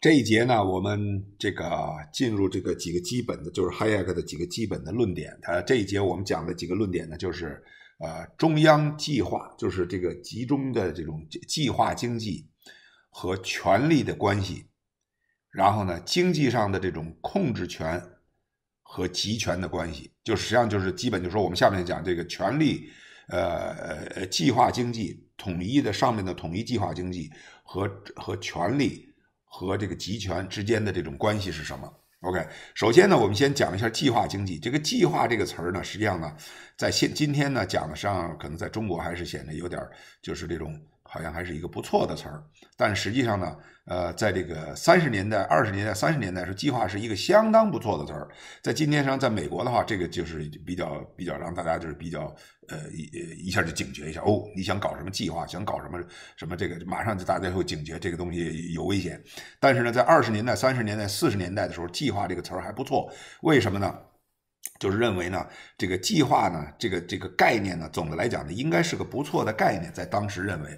这一节呢，我们这个进入这个几个基本的，就是 Hayek 的几个基本的论点。他这一节我们讲的几个论点呢，就是呃，中央计划，就是这个集中的这种计划经济和权力的关系。然后呢，经济上的这种控制权和集权的关系，就实际上就是基本，就是说我们下面讲这个权力，呃，计划经济统一的上面的统一计划经济和和权力。和这个集权之间的这种关系是什么？OK，首先呢，我们先讲一下计划经济。这个“计划”这个词儿呢，实际上呢，在现今天呢讲的上，可能在中国还是显得有点就是这种。好像还是一个不错的词儿，但实际上呢，呃，在这个三十年代、二十年代、三十年代是计划是一个相当不错的词儿，在今天上，在美国的话，这个就是比较比较让大家就是比较呃一一下就警觉一下哦，你想搞什么计划，想搞什么什么这个，马上就大家会警觉这个东西有危险。但是呢，在二十年代、三十年代、四十年代的时候，计划这个词儿还不错，为什么呢？就是认为呢，这个计划呢，这个这个概念呢，总的来讲呢，应该是个不错的概念，在当时认为，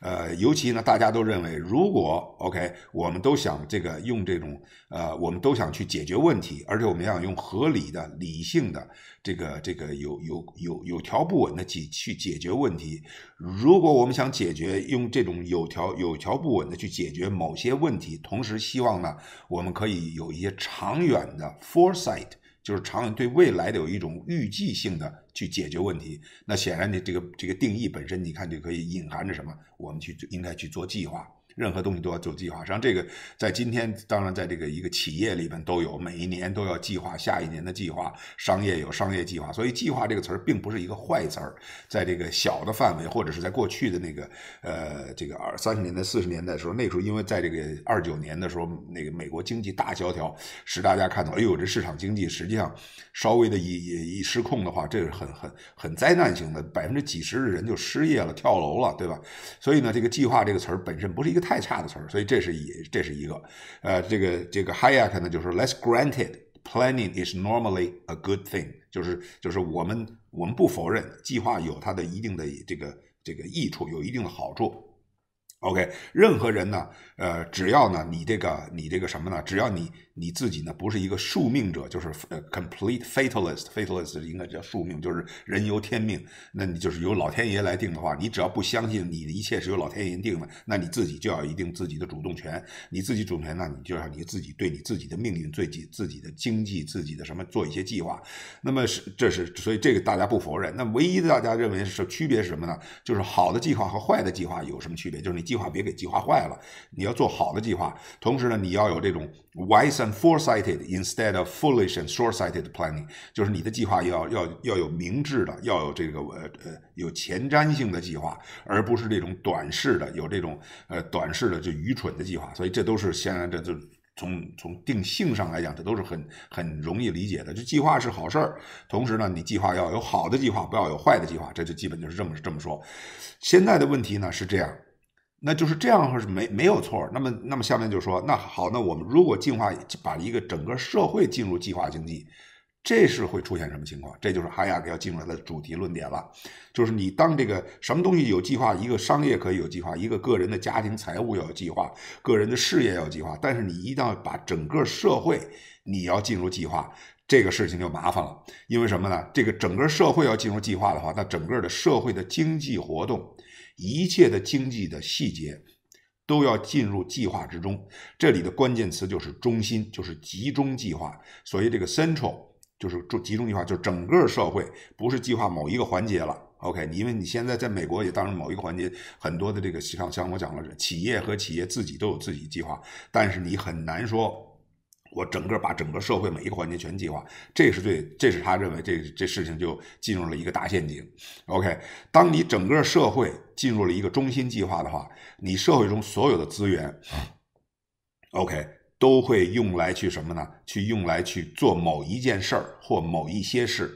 呃，尤其呢，大家都认为，如果 OK，我们都想这个用这种呃，我们都想去解决问题，而且我们要用合理的、理性的这个这个有有有有条不紊的去去解决问题。如果我们想解决用这种有条有条不紊的去解决某些问题，同时希望呢，我们可以有一些长远的 foresight。就是长远对未来的有一种预计性的去解决问题，那显然你这个这个定义本身，你看就可以隐含着什么，我们去应该去做计划。任何东西都要走计划，实际上这个在今天，当然在这个一个企业里面都有，每一年都要计划下一年的计划。商业有商业计划，所以“计划”这个词儿并不是一个坏词儿。在这个小的范围，或者是在过去的那个呃这个二三十年代、四十年代的时候，那时候因为在这个二九年的时候，那个美国经济大萧条，使大家看到，哎呦，这市场经济实际上稍微的一一失控的话，这是很很很灾难性的，百分之几十的人就失业了，跳楼了，对吧？所以呢，这个“计划”这个词儿本身不是一个太。太差的词儿，所以这是一这是一个，呃，这个这个 Hayek 呢，就是 Let's granted planning is normally a good thing，就是就是我们我们不否认计划有它的一定的这个这个益处，有一定的好处。OK，任何人呢，呃，只要呢，你这个，你这个什么呢？只要你你自己呢，不是一个宿命者，就是呃，complete fatalist，fatalist 应该叫宿命，就是人由天命。那你就是由老天爷来定的话，你只要不相信你的一切是由老天爷定的，那你自己就要一定自己的主动权。你自己主动权，那你就要你自己对你自己的命运、自己自己的经济、自己的什么做一些计划。那么是，这是所以这个大家不否认。那唯一的大家认为是区别是什么呢？就是好的计划和坏的计划有什么区别？就是你。计划别给计划坏了，你要做好的计划。同时呢，你要有这种 wise and foresighted instead of foolish and short-sighted planning，就是你的计划要要要有明智的，要有这个呃呃有前瞻性的计划，而不是这种短视的，有这种呃短视的就愚蠢的计划。所以这都是显然这就从从定性上来讲，这都是很很容易理解的。就计划是好事儿，同时呢，你计划要有好的计划，不要有坏的计划，这就基本就是这么这么说。现在的问题呢是这样。那就是这样是没没有错。那么，那么下面就说，那好，那我们如果进化把一个整个社会进入计划经济，这是会出现什么情况？这就是哈亚克要进入来的主题论点了，就是你当这个什么东西有计划，一个商业可以有计划，一个个人的家庭财务要有计划，个人的事业要计划，但是你一定要把整个社会你要进入计划，这个事情就麻烦了，因为什么呢？这个整个社会要进入计划的话，那整个的社会的经济活动。一切的经济的细节都要进入计划之中，这里的关键词就是中心，就是集中计划。所以这个 central 就是就集中计划，就是整个社会不是计划某一个环节了。OK，因为你现在在美国也当然某一个环节很多的这个像像我讲了，企业和企业自己都有自己计划，但是你很难说。我整个把整个社会每一个环节全计划，这是对，这是他认为这这事情就进入了一个大陷阱。OK，当你整个社会进入了一个中心计划的话，你社会中所有的资源，OK，都会用来去什么呢？去用来去做某一件事儿或某一些事。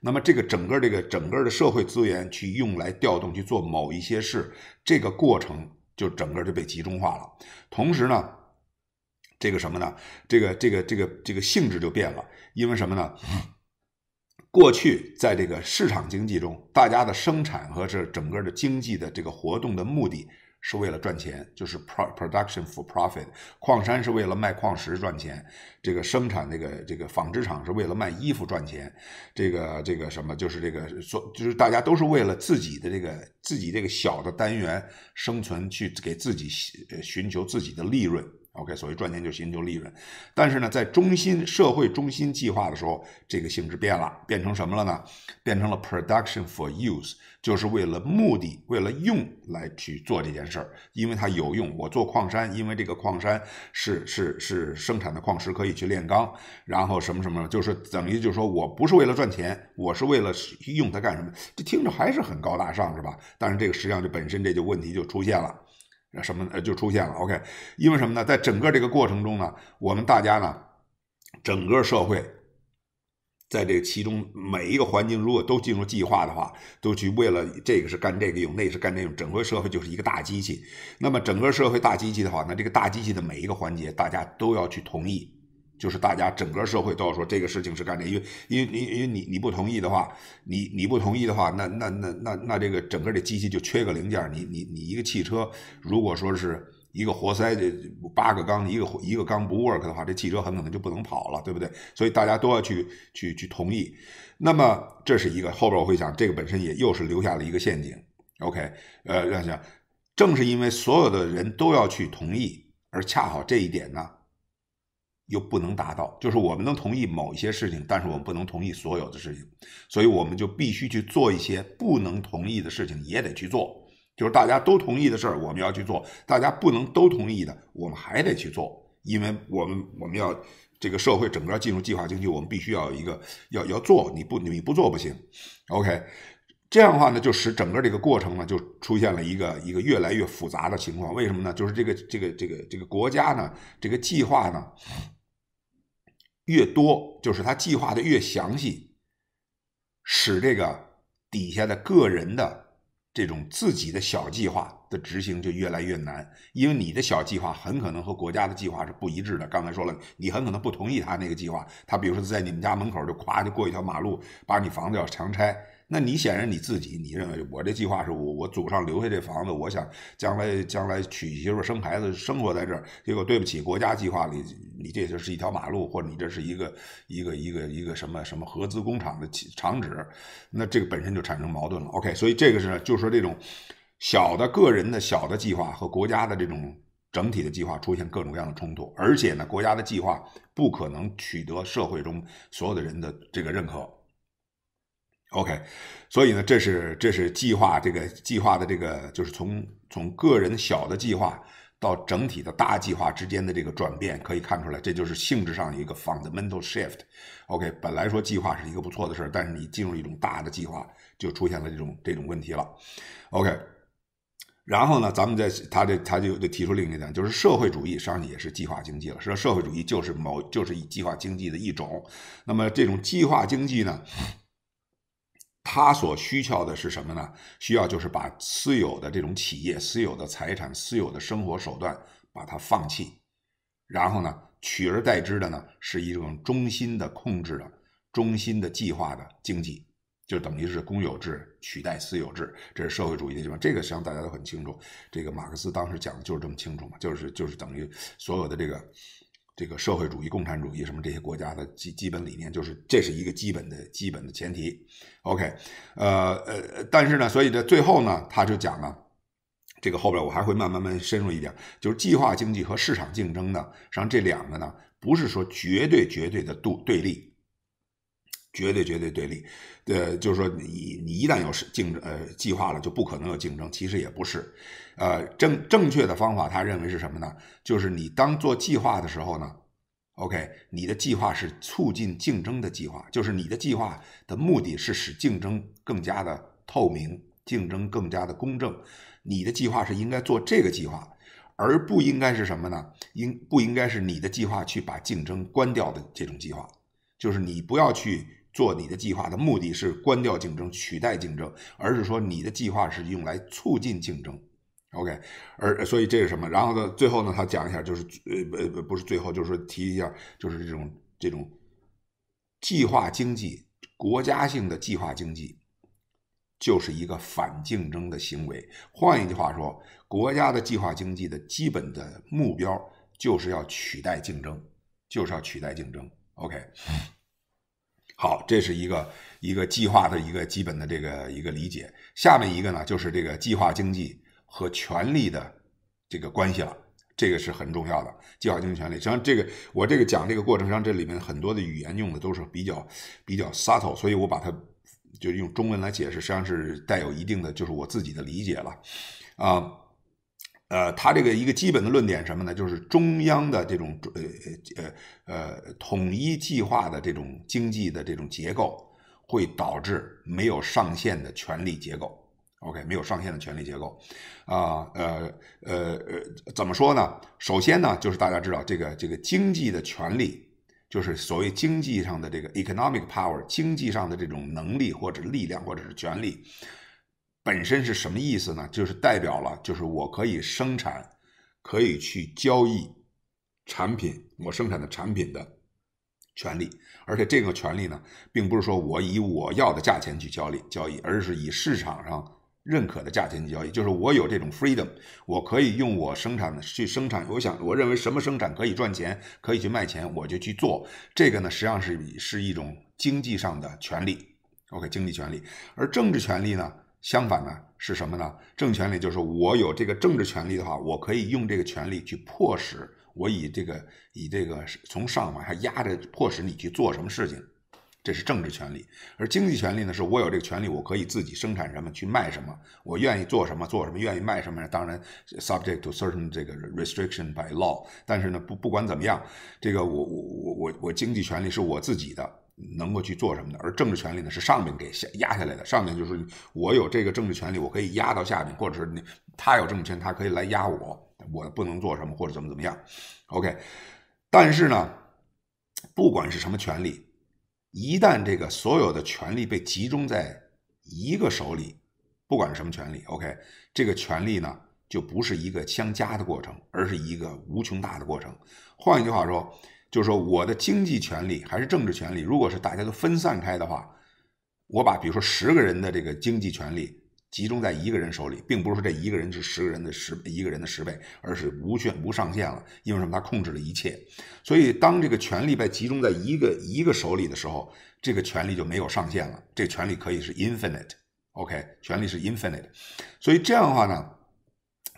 那么这个整个这个整个的社会资源去用来调动去做某一些事，这个过程就整个就被集中化了。同时呢。这个什么呢？这个这个这个这个性质就变了，因为什么呢？过去在这个市场经济中，大家的生产和这整个的经济的这个活动的目的是为了赚钱，就是 pro production for profit。矿山是为了卖矿石赚钱，这个生产这个这个纺织厂是为了卖衣服赚钱，这个这个什么就是这个做就是大家都是为了自己的这个自己这个小的单元生存，去给自己寻求自己的利润。OK，所谓赚钱就寻求利润，但是呢，在中心社会中心计划的时候，这个性质变了，变成什么了呢？变成了 production for use，就是为了目的，为了用来去做这件事儿，因为它有用。我做矿山，因为这个矿山是是是生产的矿石可以去炼钢，然后什么什么，就是等于就是说我不是为了赚钱，我是为了用它干什么？这听着还是很高大上，是吧？但是这个实际上就本身这就问题就出现了。什么呃，就出现了 OK，因为什么呢？在整个这个过程中呢，我们大家呢，整个社会，在这其中每一个环境，如果都进入计划的话，都去为了这个是干这个用，那个是干那用，整个社会就是一个大机器。那么整个社会大机器的话，那这个大机器的每一个环节，大家都要去同意。就是大家整个社会都要说这个事情是干这，因为因为你因为你你不同意的话，你你不同意的话，那那那那那这个整个这机器就缺个零件。你你你一个汽车，如果说是一个活塞这八个缸一个一个缸不 work 的话，这汽车很可能就不能跑了，对不对？所以大家都要去去去同意。那么这是一个后边我会讲，这个本身也又是留下了一个陷阱。OK，呃，让想，正是因为所有的人都要去同意，而恰好这一点呢。又不能达到，就是我们能同意某一些事情，但是我们不能同意所有的事情，所以我们就必须去做一些不能同意的事情，也得去做。就是大家都同意的事儿，我们要去做；大家不能都同意的，我们还得去做，因为我们我们要这个社会整个进入计划经济，我们必须要有一个要要做，你不你不做不行。OK，这样的话呢，就使整个这个过程呢，就出现了一个一个越来越复杂的情况。为什么呢？就是这个这个这个这个国家呢，这个计划呢。越多，就是他计划的越详细，使这个底下的个人的这种自己的小计划的执行就越来越难，因为你的小计划很可能和国家的计划是不一致的。刚才说了，你很可能不同意他那个计划，他比如说在你们家门口就咵就过一条马路，把你房子要强拆。那你显然你自己，你认为我这计划是我我祖上留下这房子，我想将来将来娶媳妇生孩子生活在这儿。结果对不起，国家计划里你这就是一条马路，或者你这是一个一个一个一个什么什么合资工厂的厂址，那这个本身就产生矛盾了。OK，所以这个是就是说这种小的个人的小的计划和国家的这种整体的计划出现各种各样的冲突，而且呢，国家的计划不可能取得社会中所有的人的这个认可。OK，所以呢，这是这是计划这个计划的这个，就是从从个人小的计划到整体的大计划之间的这个转变，可以看出来，这就是性质上一个 fundamental shift。OK，本来说计划是一个不错的事儿，但是你进入一种大的计划，就出现了这种这种问题了。OK，然后呢，咱们再他这他就就提出另一点，就是社会主义实际上也是计划经济了，说社会主义就是某就是以计划经济的一种。那么这种计划经济呢？他所需要的是什么呢？需要就是把私有的这种企业、私有的财产、私有的生活手段，把它放弃，然后呢，取而代之的呢是一种中心的控制的、中心的计划的经济，就等于是公有制取代私有制，这是社会主义的地方。这个实际上大家都很清楚，这个马克思当时讲的就是这么清楚嘛，就是就是等于所有的这个。这个社会主义、共产主义什么这些国家的基基本理念，就是这是一个基本的基本的前提。OK，呃呃，但是呢，所以这最后呢，他就讲了，这个后边我还会慢慢慢深入一点，就是计划经济和市场竞争呢，实际上这两个呢，不是说绝对绝对的度对立。绝对绝对对立，呃，就是说你你一旦有竞争呃计划了，就不可能有竞争。其实也不是，呃，正正确的方法，他认为是什么呢？就是你当做计划的时候呢，OK，你的计划是促进竞争的计划，就是你的计划的目的是使竞争更加的透明，竞争更加的公正。你的计划是应该做这个计划，而不应该是什么呢？应不应该是你的计划去把竞争关掉的这种计划？就是你不要去。做你的计划的目的是关掉竞争、取代竞争，而是说你的计划是用来促进竞争。OK，而所以这是什么？然后呢？最后呢？他讲一下，就是呃呃不是最后，就是提一下，就是这种这种计划经济、国家性的计划经济，就是一个反竞争的行为。换一句话说，国家的计划经济的基本的目标就是要取代竞争，就是要取代竞争。OK。好，这是一个一个计划的一个基本的这个一个理解。下面一个呢，就是这个计划经济和权力的这个关系了，这个是很重要的。计划经济权力，实际上这个我这个讲这个过程，实际上这里面很多的语言用的都是比较比较 subtle，所以我把它就用中文来解释，实际上是带有一定的就是我自己的理解了，啊。呃，他这个一个基本的论点什么呢？就是中央的这种呃呃呃统一计划的这种经济的这种结构，会导致没有上限的权力结构。OK，没有上限的权力结构。啊，呃呃呃，怎么说呢？首先呢，就是大家知道这个这个经济的权力，就是所谓经济上的这个 economic power，经济上的这种能力或者力量或者是权力。本身是什么意思呢？就是代表了，就是我可以生产，可以去交易产品，我生产的产品的权利。而且这个权利呢，并不是说我以我要的价钱去交易交易，而是以市场上认可的价钱去交易。就是我有这种 freedom，我可以用我生产的去生产。我想，我认为什么生产可以赚钱，可以去卖钱，我就去做。这个呢，实际上是是一种经济上的权利。OK，经济权利。而政治权利呢？相反呢，是什么呢？政权力就是我有这个政治权利的话，我可以用这个权利去迫使我以这个以这个从上往下压着，迫使你去做什么事情。这是政治权利。而经济权利呢，是我有这个权利，我可以自己生产什么去卖什么，我愿意做什么做什么，愿意卖什么。当然，subject to certain 这个 restriction by law。但是呢，不不管怎么样，这个我我我我我经济权利是我自己的。能够去做什么的，而政治权利呢是上面给下压下来的。上面就是我有这个政治权利，我可以压到下面，或者是你他有政权，他可以来压我，我不能做什么或者怎么怎么样。OK，但是呢，不管是什么权利，一旦这个所有的权利被集中在一个手里，不管是什么权利，OK，这个权利呢就不是一个相加的过程，而是一个无穷大的过程。换一句话说。就是说，我的经济权利还是政治权利，如果是大家都分散开的话，我把比如说十个人的这个经济权利集中在一个人手里，并不是说这一个人是十个人的十一个人的十倍，而是无限无上限了。因为什么？他控制了一切。所以当这个权利被集中在一个一个手里的时候，这个权利就没有上限了。这权利可以是 infinite，OK，权利是 infinite。所以这样的话呢，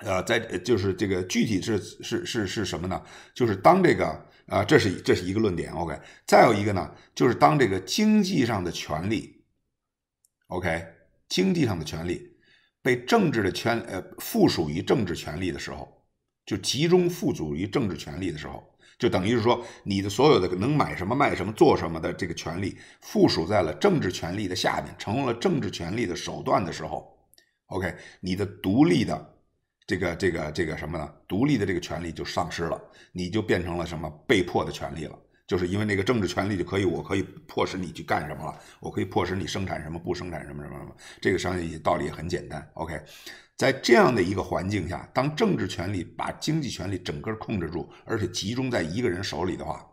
呃，在就是这个具体是是是是什么呢？就是当这个。啊，这是这是一个论点，OK。再有一个呢，就是当这个经济上的权利，OK，经济上的权利被政治的权，呃，附属于政治权利的时候，就集中附属于政治权利的时候，就等于是说，你的所有的能买什么、卖什么、做什么的这个权利，附属在了政治权利的下面，成了政治权利的手段的时候，OK，你的独立的。这个这个这个什么呢？独立的这个权利就丧失了，你就变成了什么被迫的权利了？就是因为那个政治权利就可以，我可以迫使你去干什么了，我可以迫使你生产什么不生产什么什么什么。这个商业道理也很简单。OK，在这样的一个环境下，当政治权利把经济权利整个控制住，而且集中在一个人手里的话，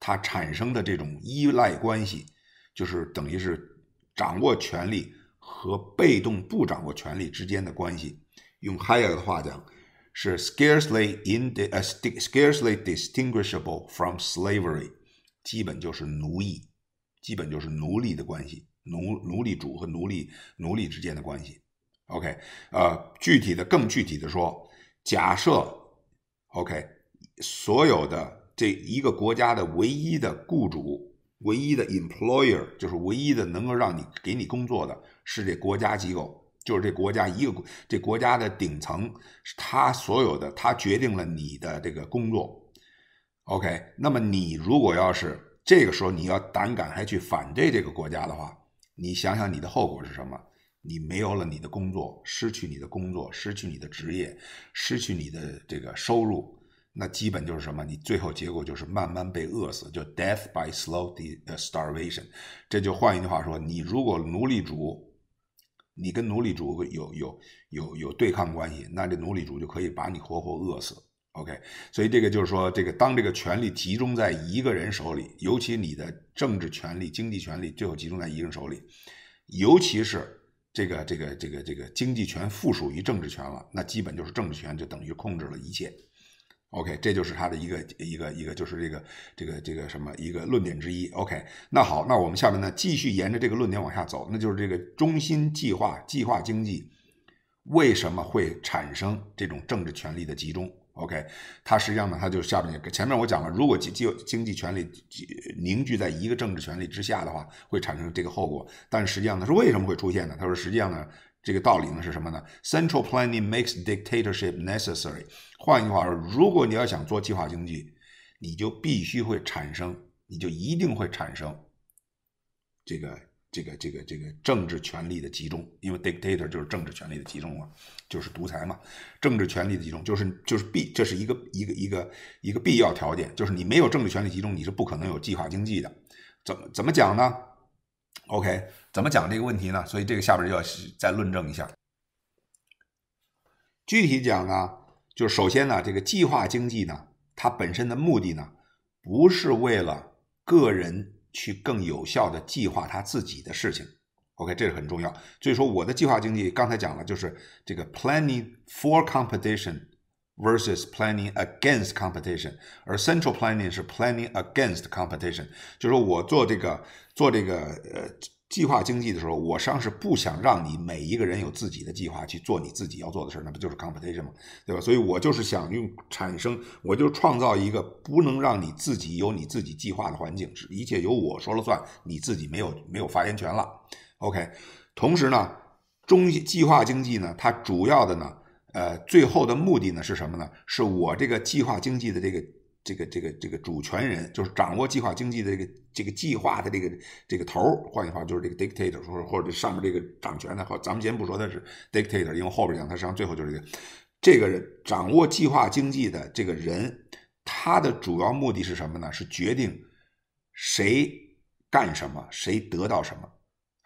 它产生的这种依赖关系，就是等于是掌握权力和被动不掌握权力之间的关系。用 Higher 的话讲，是 scarcely i n d i s c a r c e l y distinguishable from slavery，基本就是奴役，基本就是奴隶的关系，奴奴隶主和奴隶奴隶之间的关系。OK，呃，具体的更具体的说，假设 OK，所有的这一个国家的唯一的雇主，唯一的 employer，就是唯一的能够让你给你工作的是这国家机构。就是这国家一个国，这国家的顶层，他所有的，他决定了你的这个工作。OK，那么你如果要是这个时候你要胆敢还去反对这个国家的话，你想想你的后果是什么？你没有了你的工作，失去你的工作，失去你的职业，失去你的这个收入，那基本就是什么？你最后结果就是慢慢被饿死，就 death by slow starvation。这就换一句话说，你如果奴隶主。你跟奴隶主有有有有对抗关系，那这奴隶主就可以把你活活饿死。OK，所以这个就是说，这个当这个权力集中在一个人手里，尤其你的政治权力、经济权力最后集中在一个人手里，尤其是这个这个这个这个经济权附属于政治权了，那基本就是政治权就等于控制了一切。OK，这就是他的一个一个一个，就是这个这个这个什么一个论点之一。OK，那好，那我们下面呢继续沿着这个论点往下走，那就是这个中心计划计划经济为什么会产生这种政治权力的集中？OK，它实际上呢，它就下面前面我讲了，如果经经经济权力凝聚在一个政治权力之下的话，会产生这个后果。但实际上呢，是为什么会出现呢？他说实际上呢。这个道理呢是什么呢？Central planning makes dictatorship necessary。换句话说，如果你要想做计划经济，你就必须会产生，你就一定会产生这个这个这个这个政治权力的集中，因为 dictator 就是政治权力的集中嘛，就是独裁嘛。政治权力的集中就是就是必这是一个一个一个一个必要条件，就是你没有政治权力集中，你是不可能有计划经济的。怎么怎么讲呢？OK，怎么讲这个问题呢？所以这个下边就要再论证一下。具体讲呢，就首先呢，这个计划经济呢，它本身的目的呢，不是为了个人去更有效的计划他自己的事情。OK，这是很重要。所以说，我的计划经济刚才讲了，就是这个 planning for competition。versus planning against competition，而 central planning 是 planning against competition，就是说我做这个做这个呃计划经济的时候，我上是不想让你每一个人有自己的计划去做你自己要做的事，那不就是 competition 吗？对吧？所以我就是想用产生，我就创造一个不能让你自己有你自己计划的环境，一切由我说了算，你自己没有没有发言权了。OK，同时呢，中计划经济呢，它主要的呢。呃，最后的目的呢是什么呢？是我这个计划经济的这个这个这个这个主权人，就是掌握计划经济的这个这个计划的这个这个头儿。换句话，就是这个 dictator，或者或者上面这个掌权的。好，咱们先不说他是 dictator，因为后边讲他实际上最后就是这个这个人掌握计划经济的这个人，他的主要目的是什么呢？是决定谁干什么，谁得到什么。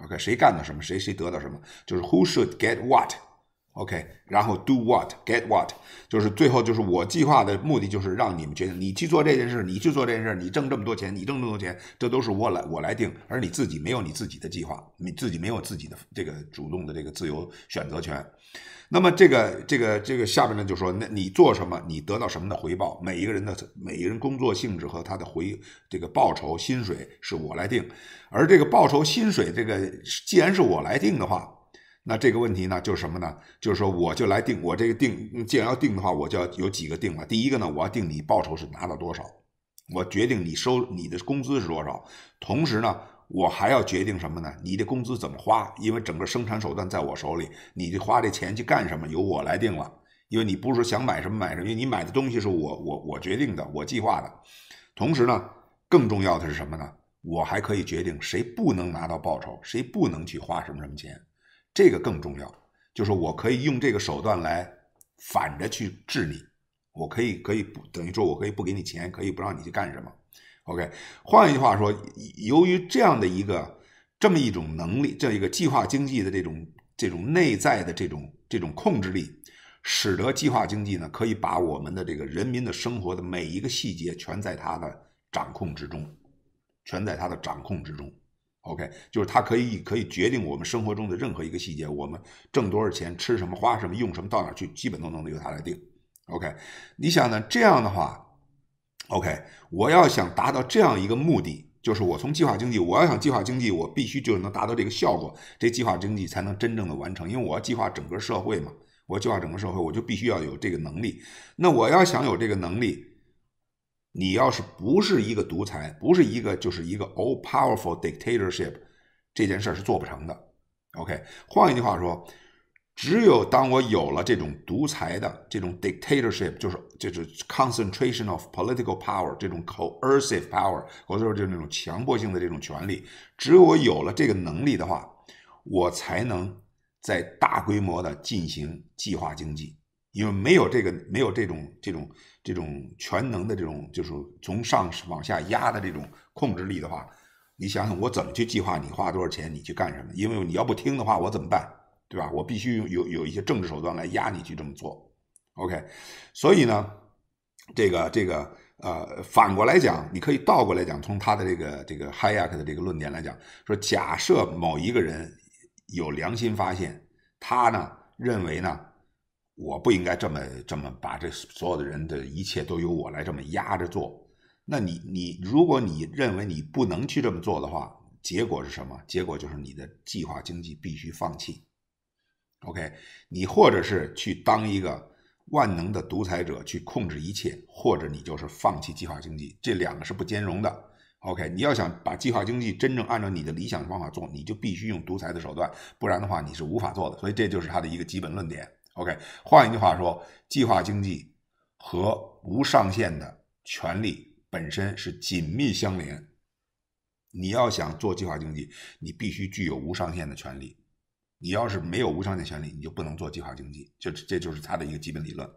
OK，谁干的什么，谁谁得到什么，就是 who should get what。OK，然后 do what get what，就是最后就是我计划的目的就是让你们决定你去做这件事你去做这件事你挣这么多钱，你挣这么多钱，这都是我来我来定，而你自己没有你自己的计划，你自己没有自己的这个主动的这个自由选择权。那么这个这个这个下面呢就说，那你做什么，你得到什么的回报？每一个人的每一个人工作性质和他的回这个报酬薪水是我来定，而这个报酬薪水这个既然是我来定的话。那这个问题呢，就是什么呢？就是说，我就来定，我这个定，既然要定的话，我就要有几个定了。第一个呢，我要定你报酬是拿到多少，我决定你收你的工资是多少。同时呢，我还要决定什么呢？你的工资怎么花？因为整个生产手段在我手里，你的花这钱去干什么，由我来定了。因为你不是想买什么买什么，因为你买的东西是我我我决定的，我计划的。同时呢，更重要的是什么呢？我还可以决定谁不能拿到报酬，谁不能去花什么什么钱。这个更重要，就是我可以用这个手段来反着去治你，我可以可以不等于说，我可以不给你钱，可以不让你去干什么。OK，换一句话说，由于这样的一个这么一种能力，这一个计划经济的这种这种内在的这种这种控制力，使得计划经济呢，可以把我们的这个人民的生活的每一个细节，全在它的掌控之中，全在它的掌控之中。OK，就是它可以可以决定我们生活中的任何一个细节，我们挣多少钱，吃什么，花什么，用什么，到哪去，基本都能由它来定。OK，你想呢？这样的话，OK，我要想达到这样一个目的，就是我从计划经济，我要想计划经济，我必须就能达到这个效果，这计划经济才能真正的完成，因为我要计划整个社会嘛，我计划整个社会，我就必须要有这个能力。那我要想有这个能力。你要是不是一个独裁，不是一个就是一个 all powerful dictatorship，这件事儿是做不成的。OK，换一句话说，只有当我有了这种独裁的这种 dictatorship，就是就是 concentration of political power，这种 coercive power，或者说就是那种强迫性的这种权利，只有我有了这个能力的话，我才能在大规模的进行计划经济。因为没有这个，没有这种这种这种全能的这种，就是从上往下压的这种控制力的话，你想想我怎么去计划你花多少钱，你去干什么？因为你要不听的话，我怎么办？对吧？我必须用有有一些政治手段来压你去这么做。OK，所以呢，这个这个呃，反过来讲，你可以倒过来讲，从他的这个这个 Hayek 的这个论点来讲，说假设某一个人有良心发现，他呢认为呢。我不应该这么这么把这所有的人的一切都由我来这么压着做。那你你如果你认为你不能去这么做的话，结果是什么？结果就是你的计划经济必须放弃。OK，你或者是去当一个万能的独裁者去控制一切，或者你就是放弃计划经济，这两个是不兼容的。OK，你要想把计划经济真正按照你的理想方法做，你就必须用独裁的手段，不然的话你是无法做的。所以这就是他的一个基本论点。OK，换一句话说，计划经济和无上限的权利本身是紧密相连。你要想做计划经济，你必须具有无上限的权利。你要是没有无上限权利，你就不能做计划经济。就这就是它的一个基本理论。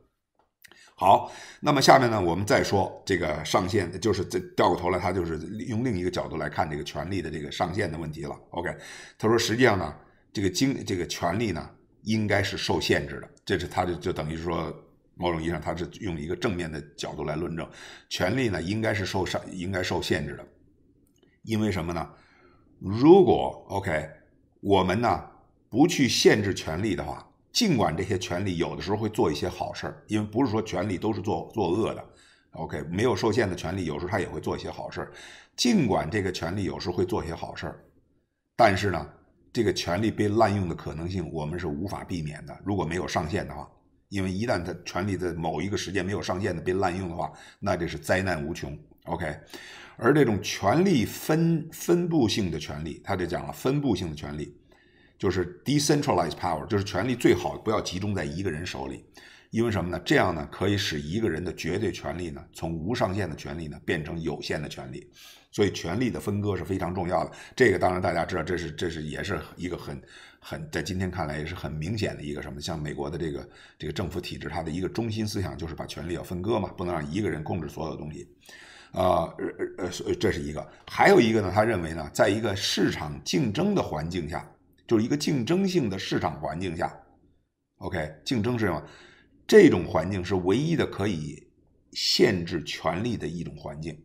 好，那么下面呢，我们再说这个上限，就是这掉过头来，他就是用另一个角度来看这个权利的这个上限的问题了。OK，他说实际上呢，这个经这个权利呢。应该是受限制的，这是他就就等于说某种意义上他是用一个正面的角度来论证，权力呢应该是受上应该受限制的，因为什么呢？如果 OK 我们呢不去限制权力的话，尽管这些权力有的时候会做一些好事因为不是说权力都是做做恶的，OK 没有受限的权利有时候他也会做一些好事尽管这个权利有时候会做一些好事但是呢？这个权力被滥用的可能性，我们是无法避免的。如果没有上限的话，因为一旦他权力在某一个时间没有上限的被滥用的话，那这是灾难无穷。OK，而这种权力分分布性的权利，他就讲了分布性的权利，就是 decentralized power，就是权利最好不要集中在一个人手里，因为什么呢？这样呢可以使一个人的绝对权利呢，从无上限的权利呢变成有限的权利。所以权力的分割是非常重要的。这个当然大家知道，这是这是也是一个很很在今天看来也是很明显的一个什么？像美国的这个这个政府体制，它的一个中心思想就是把权力要分割嘛，不能让一个人控制所有东西。啊，呃，呃，这是一个。还有一个呢，他认为呢，在一个市场竞争的环境下，就是一个竞争性的市场环境下，OK，竞争是什么？这种环境是唯一的可以限制权力的一种环境。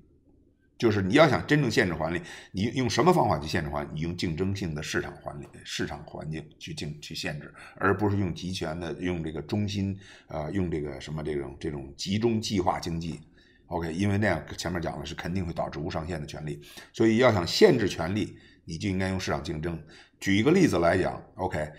就是你要想真正限制权力，你用什么方法去限制环？你用竞争性的市场环、市场环境去竞去限制，而不是用集权的、用这个中心，呃，用这个什么这种这种集中计划经济。OK，因为那样前面讲的是肯定会导致无上限的权利。所以要想限制权利，你就应该用市场竞争。举一个例子来讲，OK，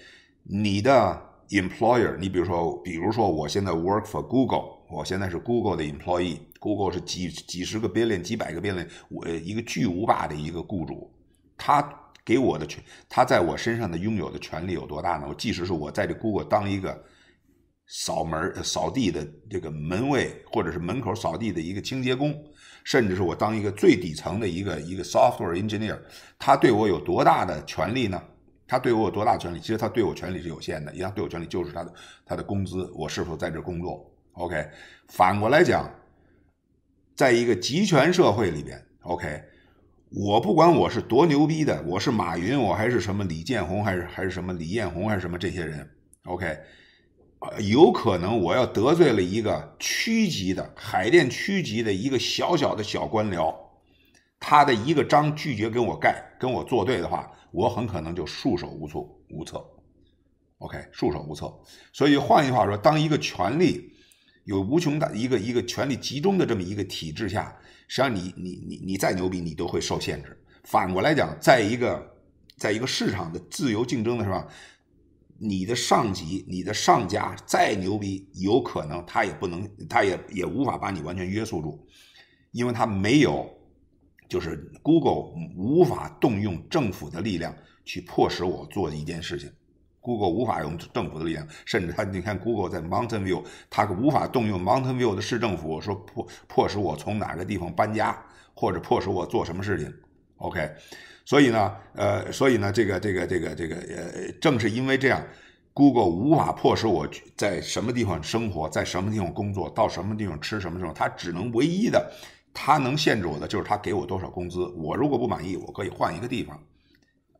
你的 employer，你比如说，比如说我现在 work for Google，我现在是 Google 的 employee。Google 是几几十个白领，几百个白领，我一个巨无霸的一个雇主，他给我的权，他在我身上的拥有的权利有多大呢？我即使是我在这 Google 当一个扫门、扫地的这个门卫，或者是门口扫地的一个清洁工，甚至是我当一个最底层的一个一个 software engineer，他对我有多大的权利呢？他对我有多大权利？其实他对我权利是有限的，一样对我权利就是他的他的工资，我是否在这工作？OK，反过来讲。在一个集权社会里边，OK，我不管我是多牛逼的，我是马云，我还是什么李建宏，还是还是什么李彦宏，还是什么这些人，OK，有可能我要得罪了一个区级的海淀区级的一个小小的小官僚，他的一个章拒绝跟我盖，跟我作对的话，我很可能就束手无措无策，OK，束手无策。所以换句话说，当一个权力。有无穷大一个一个权力集中的这么一个体制下，实际上你你你你再牛逼，你都会受限制。反过来讲，在一个在一个市场的自由竞争的时候，你的上级、你的上家再牛逼，有可能他也不能，他也也无法把你完全约束住，因为他没有，就是 Google 无法动用政府的力量去迫使我做一件事情。Google 无法用政府的力量，甚至他，你看 Google 在 Mountain View，他无法动用 Mountain View 的市政府说迫迫使我从哪个地方搬家，或者迫使我做什么事情。OK，所以呢，呃，所以呢，这个这个这个这个，呃，正是因为这样，Google 无法迫使我在什么地方生活，在什么地方工作，到什么地方吃什么什么，他只能唯一的，他能限制我的就是他给我多少工资，我如果不满意，我可以换一个地方。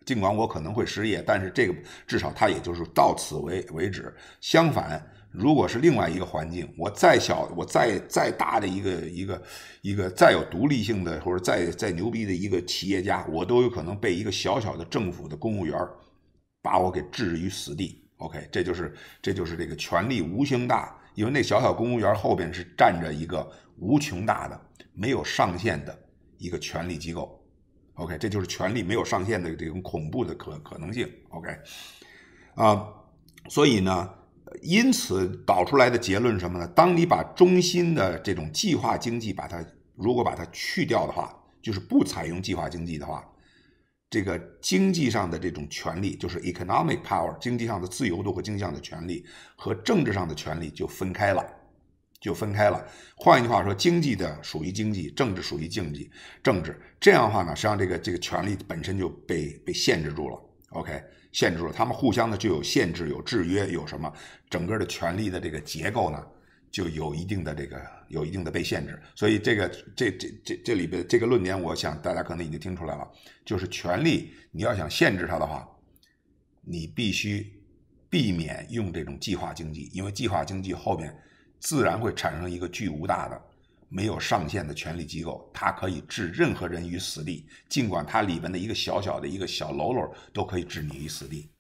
尽管我可能会失业，但是这个至少他也就是到此为为止。相反，如果是另外一个环境，我再小，我再再大的一个一个一个再有独立性的或者再再牛逼的一个企业家，我都有可能被一个小小的政府的公务员把我给置于死地。OK，这就是这就是这个权力无形大，因为那小小公务员后边是站着一个无穷大的没有上限的一个权力机构。OK，这就是权力没有上限的这种恐怖的可可能性。OK，啊，所以呢，因此搞出来的结论是什么呢？当你把中心的这种计划经济把它如果把它去掉的话，就是不采用计划经济的话，这个经济上的这种权利，就是 economic power，经济上的自由度和经济上的权利和政治上的权利就分开了。就分开了。换一句话说，经济的属于经济，政治属于经济政治。这样的话呢，实际上这个这个权力本身就被被限制住了。OK，限制住了，他们互相呢就有限制、有制约、有什么，整个的权力的这个结构呢就有一定的这个有一定的被限制。所以这个这这这这里边这个论点，我想大家可能已经听出来了，就是权力你要想限制它的话，你必须避免用这种计划经济，因为计划经济后边。自然会产生一个巨无大的、没有上限的权力机构，它可以置任何人于死地。尽管它里面的一个小小的、一个小喽啰都可以置你于死地。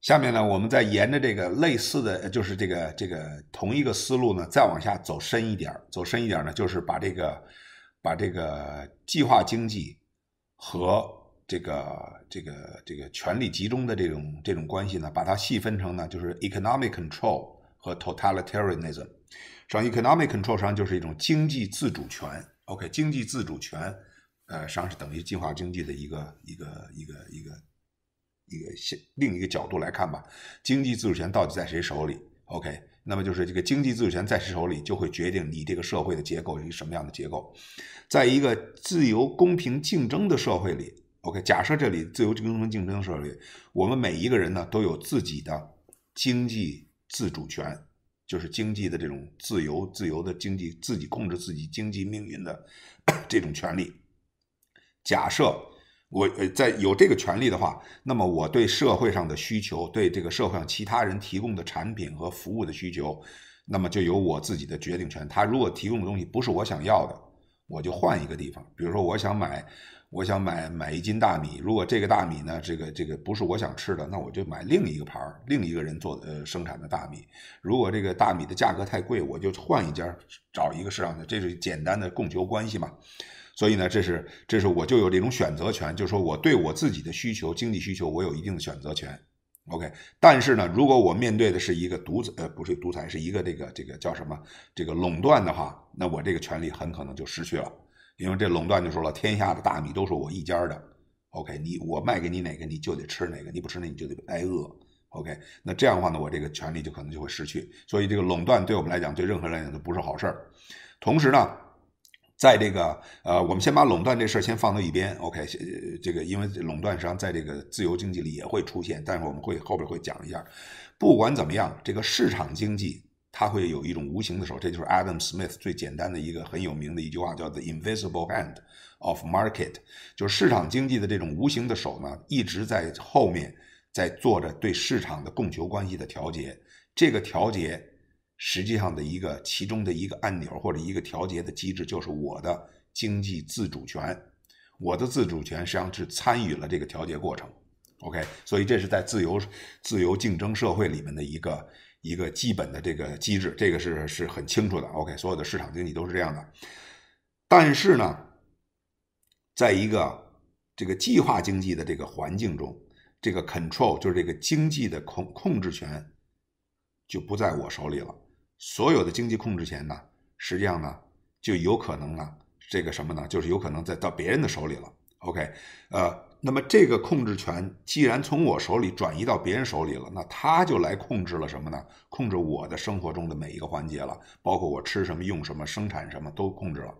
下面呢，我们再沿着这个类似的，就是这个这个同一个思路呢，再往下走深一点，走深一点呢，就是把这个把这个计划经济和。这个这个这个权力集中的这种这种关系呢，把它细分成呢，就是 economic control 和 totalitarianism。上 economic control 上就是一种经济自主权。OK，经济自主权，呃，实际上是等于计划经济的一个一个一个一个一个另另一个角度来看吧。经济自主权到底在谁手里？OK，那么就是这个经济自主权在谁手里，就会决定你这个社会的结构是一个什么样的结构。在一个自由公平竞争的社会里。OK，假设这里自由竞争竞争社会，我们每一个人呢都有自己的经济自主权，就是经济的这种自由，自由的经济自己控制自己经济命运的 这种权利。假设我呃在有这个权利的话，那么我对社会上的需求，对这个社会上其他人提供的产品和服务的需求，那么就有我自己的决定权。他如果提供的东西不是我想要的，我就换一个地方。比如说我想买。我想买买一斤大米，如果这个大米呢，这个这个不是我想吃的，那我就买另一个牌儿、另一个人做呃生产的大米。如果这个大米的价格太贵，我就换一家找一个适当的，这是简单的供求关系嘛。所以呢，这是这是我就有这种选择权，就是说我对我自己的需求、经济需求，我有一定的选择权。OK，但是呢，如果我面对的是一个独子呃不是独裁，是一个这个这个叫什么这个垄断的话，那我这个权利很可能就失去了。因为这垄断就说了，天下的大米都是我一家的，OK，你我卖给你哪个，你就得吃哪个，你不吃那你就得挨饿，OK，那这样的话呢，我这个权利就可能就会失去。所以这个垄断对我们来讲，对任何人来讲都不是好事儿。同时呢，在这个呃，我们先把垄断这事儿先放到一边，OK，这个因为垄断实际上在这个自由经济里也会出现，但是我们会后边会讲一下。不管怎么样，这个市场经济。它会有一种无形的手，这就是 Adam Smith 最简单的一个很有名的一句话，叫做 "invisible hand of market"，就是市场经济的这种无形的手呢，一直在后面在做着对市场的供求关系的调节。这个调节实际上的一个其中的一个按钮或者一个调节的机制，就是我的经济自主权，我的自主权实际上是参与了这个调节过程。OK，所以这是在自由自由竞争社会里面的一个。一个基本的这个机制，这个是是很清楚的。OK，所有的市场经济都是这样的。但是呢，在一个这个计划经济的这个环境中，这个 control 就是这个经济的控控制权就不在我手里了。所有的经济控制权呢，实际上呢，就有可能呢，这个什么呢，就是有可能在到别人的手里了。OK，呃。那么这个控制权既然从我手里转移到别人手里了，那他就来控制了什么呢？控制我的生活中的每一个环节了，包括我吃什么、用什么、生产什么都控制了。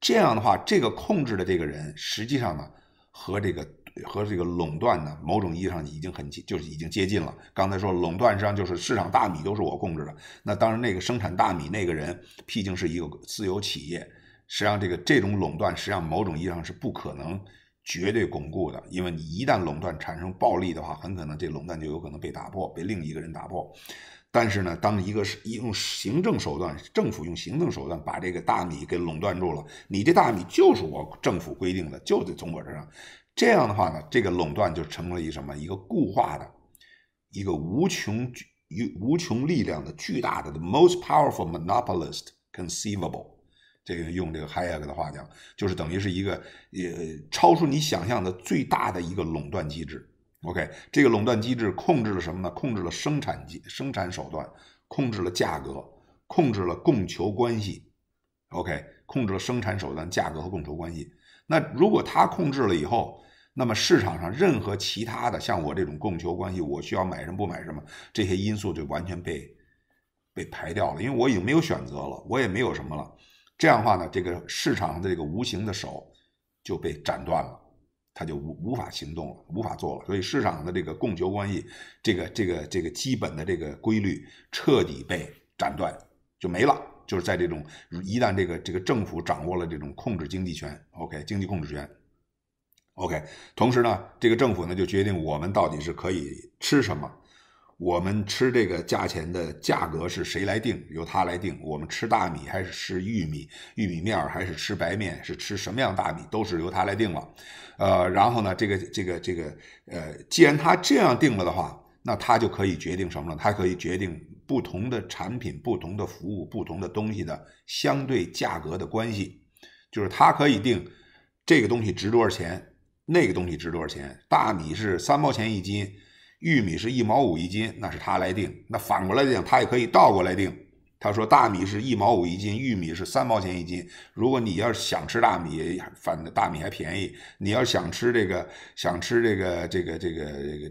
这样的话，这个控制的这个人实际上呢，和这个和这个垄断呢，某种意义上已经很就是已经接近了。刚才说垄断实际上就是市场大米都是我控制的，那当然那个生产大米那个人毕竟是一个自由企业，实际上这个这种垄断实际上某种意义上是不可能。绝对巩固的，因为你一旦垄断产生暴利的话，很可能这垄断就有可能被打破，被另一个人打破。但是呢，当一个是一用行政手段，政府用行政手段把这个大米给垄断住了，你这大米就是我政府规定的，就得从我这儿上。这样的话呢，这个垄断就成了一什么？一个固化的、一个无穷无穷力量的巨大的、most powerful monopolist conceivable。这个用这个 Hayek 的话讲，就是等于是一个，呃，超出你想象的最大的一个垄断机制。OK，这个垄断机制控制了什么呢？控制了生产机、生产手段，控制了价格，控制了供求关系。OK，控制了生产手段、价格和供求关系。那如果他控制了以后，那么市场上任何其他的像我这种供求关系，我需要买什么不买什么，这些因素就完全被被排掉了，因为我已经没有选择了，我也没有什么了。这样的话呢，这个市场的这个无形的手就被斩断了，他就无无法行动了，无法做了。所以市场的这个供求关系，这个这个这个基本的这个规律彻底被斩断，就没了。就是在这种一旦这个这个政府掌握了这种控制经济权，OK，经济控制权，OK，同时呢，这个政府呢就决定我们到底是可以吃什么。我们吃这个价钱的价格是谁来定？由他来定。我们吃大米还是吃玉米？玉米面儿还是吃白面？是吃什么样大米，都是由他来定了。呃，然后呢，这个这个这个，呃，既然他这样定了的话，那他就可以决定什么呢？他可以决定不同的产品、不同的服务、不同的东西的相对价格的关系。就是他可以定这个东西值多少钱，那个东西值多少钱。大米是三毛钱一斤。玉米是一毛五一斤，那是他来定。那反过来讲，他也可以倒过来定。他说大米是一毛五一斤，玉米是三毛钱一斤。如果你要是想吃大米，反大米还便宜；你要想吃这个，想吃这个，这个，这个，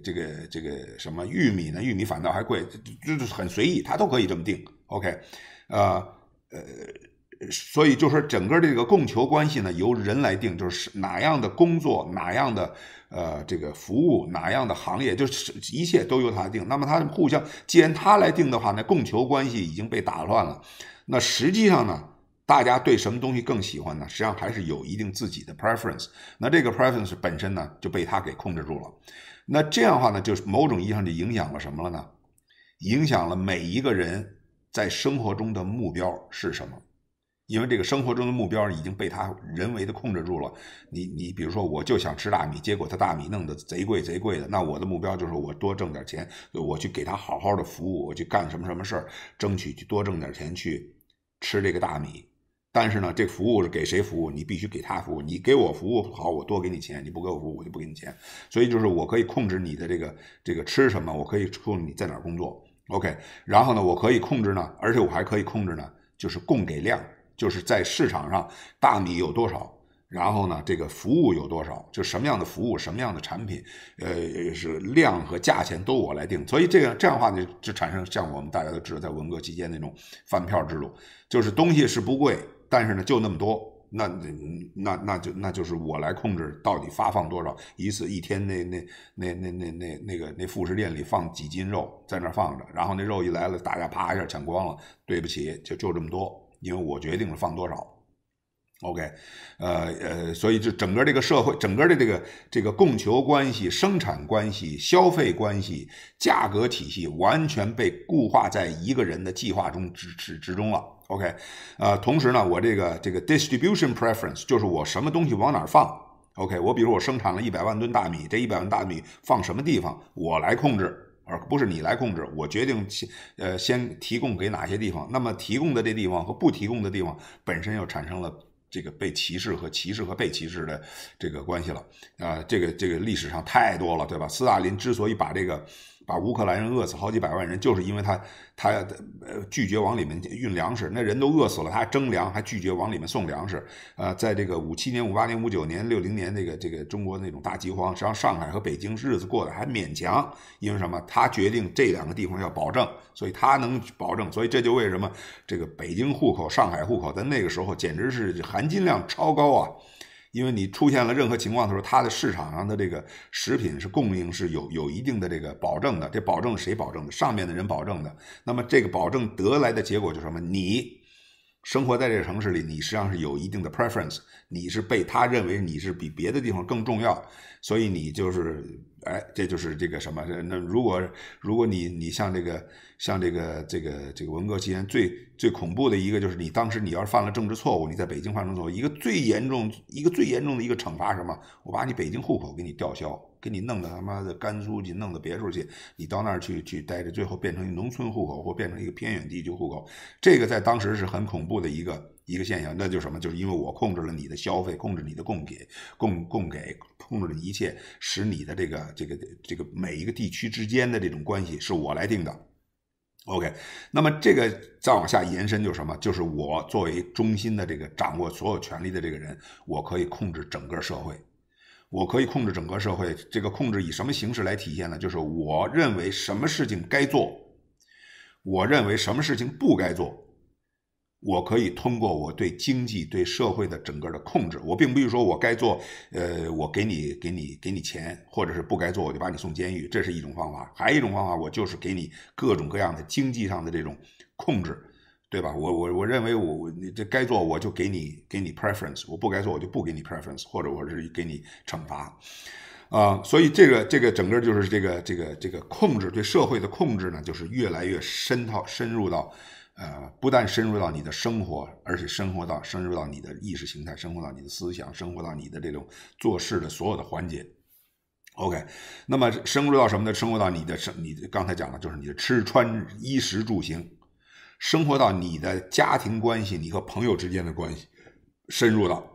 这个，这个什么玉米呢？玉米反倒还贵，就是很随意，他都可以这么定。OK，呃，呃，所以就是整个这个供求关系呢，由人来定，就是哪样的工作，哪样的。呃，这个服务哪样的行业，就是一切都由他定。那么他互相，既然他来定的话，那供求关系已经被打乱了。那实际上呢，大家对什么东西更喜欢呢？实际上还是有一定自己的 preference。那这个 preference 本身呢，就被他给控制住了。那这样的话呢，就是某种意义上就影响了什么了呢？影响了每一个人在生活中的目标是什么？因为这个生活中的目标已经被他人为的控制住了，你你比如说我就想吃大米，结果他大米弄得贼贵贼贵的，那我的目标就是我多挣点钱，我去给他好好的服务，我去干什么什么事儿，争取去多挣点钱去吃这个大米。但是呢，这服务是给谁服务？你必须给他服务，你给我服务好，我多给你钱；你不给我服务，我就不给你钱。所以就是我可以控制你的这个这个吃什么，我可以控制你在哪工作，OK。然后呢，我可以控制呢，而且我还可以控制呢，就是供给量。就是在市场上大米有多少，然后呢，这个服务有多少，就什么样的服务，什么样的产品，呃，是量和价钱都我来定。所以这个这样的话呢，就产生像我们大家都知道，在文革期间那种饭票制度，就是东西是不贵，但是呢就那么多，那那那那就那就是我来控制到底发放多少一次一天那那那那那那那个那副食店里放几斤肉在那放着，然后那肉一来了，大家啪一下抢光了，对不起，就就这么多。因为我决定了放多少，OK，呃呃，所以这整个这个社会，整个的这个这个供求关系、生产关系、消费关系、价格体系，完全被固化在一个人的计划中之之之中了，OK，呃，同时呢，我这个这个 distribution preference，就是我什么东西往哪儿放，OK，我比如我生产了一百万吨大米，这一百万大米放什么地方，我来控制。而不是你来控制，我决定先，呃，先提供给哪些地方。那么提供的这地方和不提供的地方，本身又产生了这个被歧视和歧视和被歧视的这个关系了。啊，这个这个历史上太多了，对吧？斯大林之所以把这个。把乌克兰人饿死好几百万人，就是因为他他呃拒绝往里面运粮食，那人都饿死了，他还征粮，还拒绝往里面送粮食。呃，在这个五七年、五八年、五九年、六零年那个这个中国那种大饥荒，实际上上海和北京日子过得还勉强，因为什么？他决定这两个地方要保证，所以他能保证，所以这就为什么这个北京户口、上海户口在那个时候简直是含金量超高啊。因为你出现了任何情况的时候，它的市场上的这个食品是供应是有有一定的这个保证的，这保证谁保证的？上面的人保证的。那么这个保证得来的结果就什么？你生活在这个城市里，你实际上是有一定的 preference，你是被他认为你是比别的地方更重要，所以你就是。哎，这就是这个什么？那如果如果你你像这个像这个这个这个文革期间最最恐怖的一个，就是你当时你要是犯了政治错误，你在北京犯了错误，一个最严重一个最严重的一个惩罚是什么？我把你北京户口给你吊销，给你弄到他妈的甘肃去，弄到别处去，你到那儿去去待着，最后变成一农村户口或变成一个偏远地区户口，这个在当时是很恐怖的一个一个现象。那就是什么？就是因为我控制了你的消费，控制你的供给，供供给。控制的一切，使你的这个、这个、这个每一个地区之间的这种关系是我来定的。OK，那么这个再往下延伸就是什么？就是我作为中心的这个掌握所有权力的这个人，我可以控制整个社会，我可以控制整个社会。这个控制以什么形式来体现呢？就是我认为什么事情该做，我认为什么事情不该做。我可以通过我对经济对社会的整个的控制，我并不是说我该做，呃，我给你给你给你钱，或者是不该做我就把你送监狱，这是一种方法。还有一种方法，我就是给你各种各样的经济上的这种控制，对吧？我我我认为我这该做我就给你给你 preference，我不该做我就不给你 preference，或者我是给你惩罚，啊，所以这个这个整个就是这个这个这个控制对社会的控制呢，就是越来越深套深入到。呃，不但深入到你的生活，而且生活到深入到你的意识形态，生活到你的思想，生活到你的这种做事的所有的环节。OK，那么深入到什么呢？深入到你的生，你刚才讲了，就是你的吃穿衣食住行，生活到你的家庭关系，你和朋友之间的关系，深入到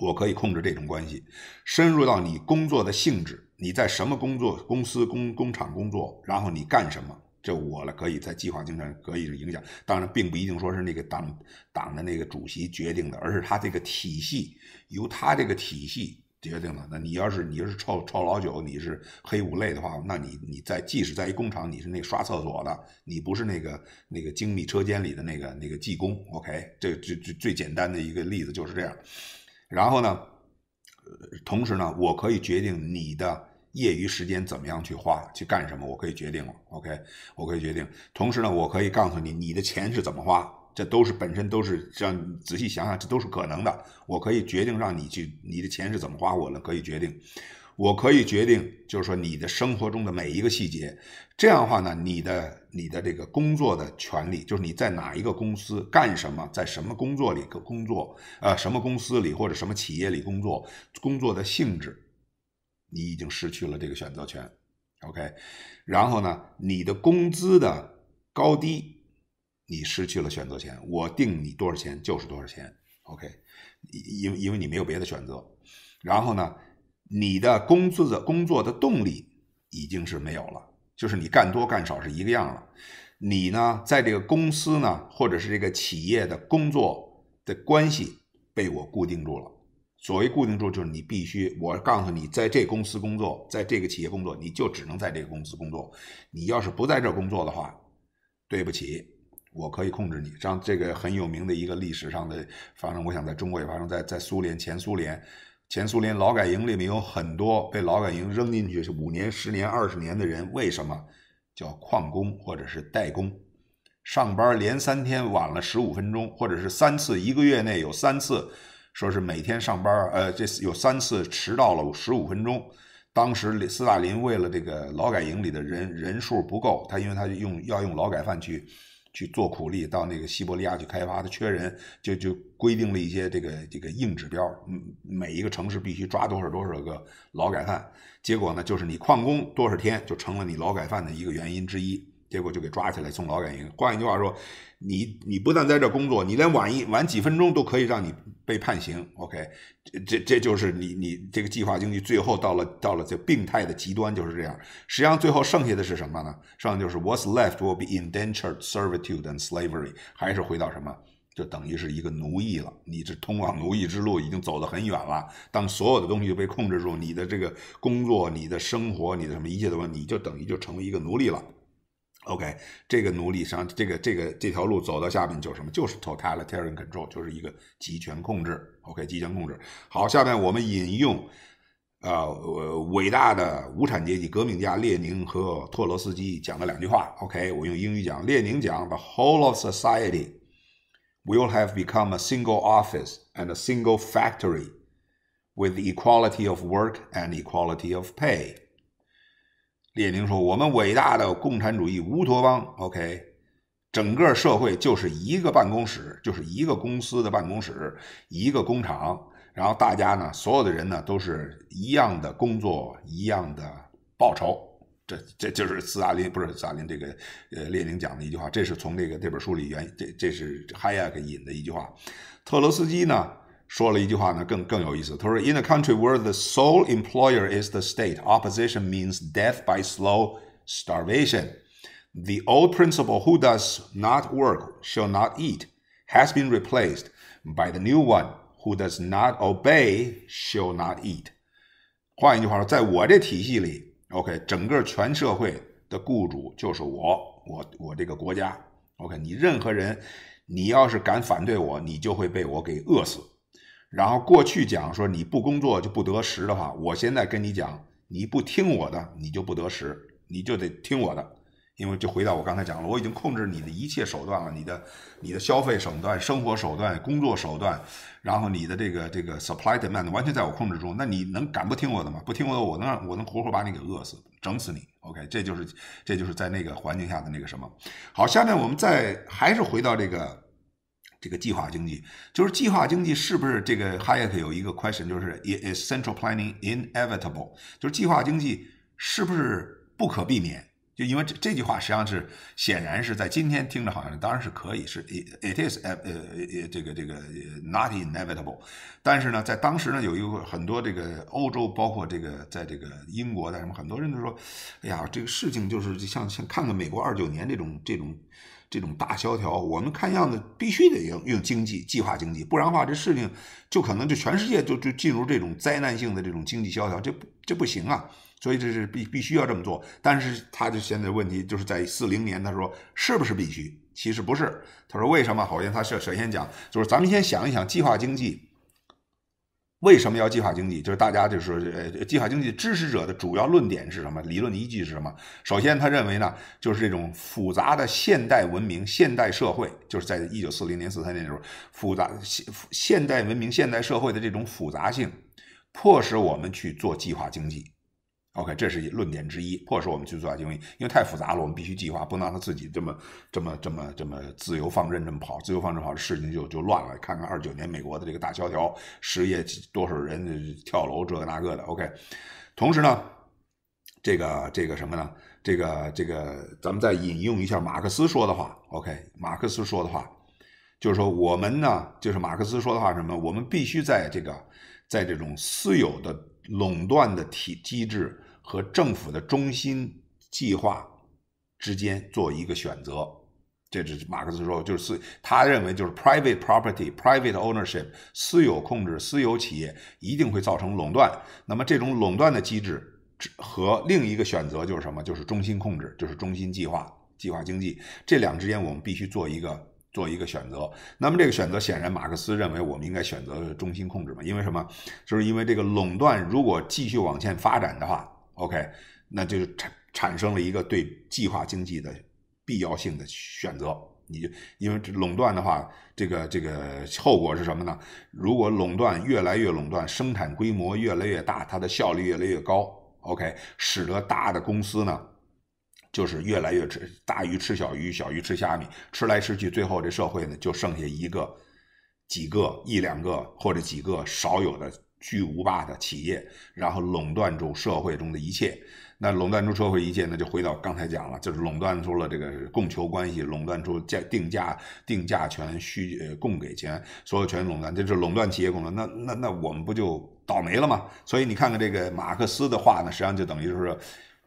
我可以控制这种关系，深入到你工作的性质，你在什么工作公司工工厂工作，然后你干什么。这我了可以在计划经神可以影响，当然并不一定说是那个党党的那个主席决定的，而是他这个体系由他这个体系决定了。那你要是你要是臭臭老九，你是黑五类的话，那你你在即使在一工厂，你是那刷厕所的，你不是那个那个精密车间里的那个那个技工。OK，这这最最简单的一个例子就是这样。然后呢，同时呢，我可以决定你的。业余时间怎么样去花去干什么？我可以决定了，OK，我可以决定。同时呢，我可以告诉你，你的钱是怎么花，这都是本身都是让你仔细想想，这都是可能的。我可以决定让你去，你的钱是怎么花，我呢可以决定，我可以决定，就是说你的生活中的每一个细节。这样的话呢，你的你的这个工作的权利，就是你在哪一个公司干什么，在什么工作里工作啊，什么公司里或者什么企业里工作，工作的性质。你已经失去了这个选择权，OK。然后呢，你的工资的高低，你失去了选择权。我定你多少钱就是多少钱，OK。因因为，因为你没有别的选择。然后呢，你的工作的工作的动力已经是没有了，就是你干多干少是一个样了。你呢，在这个公司呢，或者是这个企业的工作的关系被我固定住了。所谓固定住，就是你必须，我告诉你，在这公司工作，在这个企业工作，你就只能在这个公司工作。你要是不在这工作的话，对不起，我可以控制你。像这个很有名的一个历史上的发生，我想在中国也发生在在苏联、前苏联、前苏联劳改营里面，有很多被劳改营扔进去是五年、十年、二十年的人，为什么叫旷工或者是代工？上班连三天晚了十五分钟，或者是三次，一个月内有三次。说是每天上班呃，这有三次迟到了十五分钟。当时斯大林为了这个劳改营里的人人数不够，他因为他用要用劳改犯去去做苦力，到那个西伯利亚去开发，他缺人，就就规定了一些这个这个硬指标，嗯，每一个城市必须抓多少多少个劳改犯。结果呢，就是你旷工多少天，就成了你劳改犯的一个原因之一。结果就给抓起来送劳改营。换一句话说，你你不但在这工作，你连晚一晚几分钟都可以让你。被判刑，OK，这这这就是你你这个计划经济最后到了到了这病态的极端就是这样。实际上最后剩下的是什么呢？剩下就是 what's left will be indentured servitude and slavery，还是回到什么？就等于是一个奴役了。你这通往奴役之路已经走得很远了。当所有的东西都被控制住，你的这个工作、你的生活、你的什么一切的，你就等于就成为一个奴隶了。OK，这个奴隶上这个这个这条路走到下面就是什么？就是 totalitarian control，就是一个集权控制。OK，集权控制。好，下面我们引用，呃，伟大的无产阶级革命家列宁和托洛斯基讲的两句话。OK，我用英语讲。列宁讲：“The whole of society will have become a single office and a single factory, with equality of work and equality of pay.” 列宁说：“我们伟大的共产主义乌托邦，OK，整个社会就是一个办公室，就是一个公司的办公室，一个工厂，然后大家呢，所有的人呢，都是一样的工作，一样的报酬。这这就是斯大林不是斯大林这个呃列宁讲的一句话，这是从这个这本书里原这这是哈亚克引的一句话。特洛斯基呢？”说了一句话呢，更更有意思。他说：“In a country where the sole employer is the state, opposition means death by slow starvation. The old principle, who does not work shall not eat, has been replaced by the new one, who does not obey shall not 换一句话说，在我这体系里，OK，整个全社会的雇主就是我，我我这个国家，OK，你任何人，你要是敢反对我，你就会被我给饿死。然后过去讲说你不工作就不得食的话，我现在跟你讲，你不听我的你就不得食，你就得听我的，因为就回到我刚才讲了，我已经控制你的一切手段了，你的、你的消费手段、生活手段、工作手段，然后你的这个这个 supply demand 完全在我控制中，那你能敢不听我的吗？不听我的，我能我能活活把你给饿死，整死你。OK，这就是这就是在那个环境下的那个什么。好，下面我们再还是回到这个。这个计划经济就是计划经济，是不是这个 Hayek 有一个 question，就是 is central planning inevitable？就是计划经济是不是不可避免？就因为这这句话实际上是显然是在今天听着好像当然是可以，是 it is 呃呃这个这个 not inevitable。但是呢，在当时呢，有一个很多这个欧洲，包括这个在这个英国的什么，很多人都说，哎呀，这个事情就是像像看看美国二九年这种这种。这种大萧条，我们看样子必须得用用经济计划经济，不然的话这事情就可能就全世界就就进入这种灾难性的这种经济萧条，这这不行啊。所以这是必必须要这么做。但是他就现在问题就是在四零年，他说是不是必须？其实不是。他说为什么？好像他首首先讲就是咱们先想一想计划经济。为什么要计划经济？就是大家就是呃，计划经济支持者的主要论点是什么？理论依据是什么？首先，他认为呢，就是这种复杂的现代文明、现代社会，就是在一九四零年、四三年的时候，复杂现现代文明、现代社会的这种复杂性，迫使我们去做计划经济。OK，这是论点之一，迫使我们去做行为，因为太复杂了，我们必须计划，不能让他自己这么这么这么这么自由放任这么跑，自由放任跑，事情就就乱了。看看二九年美国的这个大萧条，失业多少人跳楼，这个那个的。OK，同时呢，这个这个什么呢？这个这个，咱们再引用一下马克思说的话。OK，马克思说的话，就是说我们呢，就是马克思说的话，什么？我们必须在这个在这种私有的垄断的体机制。和政府的中心计划之间做一个选择，这是马克思说，就是私，他认为就是 private property, private ownership，私有控制、私有企业一定会造成垄断。那么这种垄断的机制和另一个选择就是什么？就是中心控制，就是中心计划、计划经济。这两之间我们必须做一个做一个选择。那么这个选择，显然马克思认为我们应该选择中心控制嘛？因为什么？就是因为这个垄断如果继续往前发展的话。OK，那就是产产生了一个对计划经济的必要性的选择。你就因为垄断的话，这个这个后果是什么呢？如果垄断越来越垄断，生产规模越来越大，它的效率越来越高。OK，使得大的公司呢，就是越来越吃大鱼吃小鱼，小鱼吃虾米，吃来吃去，最后这社会呢就剩下一个、几个、一两个或者几个少有的。巨无霸的企业，然后垄断住社会中的一切，那垄断住社会一切，那就回到刚才讲了，就是垄断出了这个供求关系，垄断出价定价定价权、需呃供给权，所有权垄断，就是垄断企业垄断，那那那我们不就倒霉了吗？所以你看看这个马克思的话呢，实际上就等于就是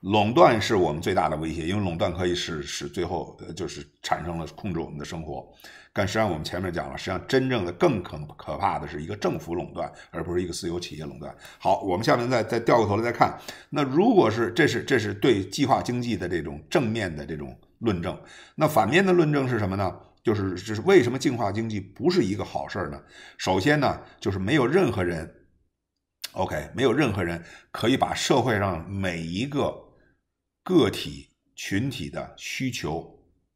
垄断是我们最大的威胁，因为垄断可以使使最后就是产生了控制我们的生活。但实际上我们前面讲了，实际上真正的更可可怕的是一个政府垄断，而不是一个私有企业垄断。好，我们下面再再掉过头来再看。那如果是这是这是对计划经济的这种正面的这种论证，那反面的论证是什么呢？就是就是为什么计划经济不是一个好事儿呢？首先呢，就是没有任何人，OK，没有任何人可以把社会上每一个。个体群体的需求，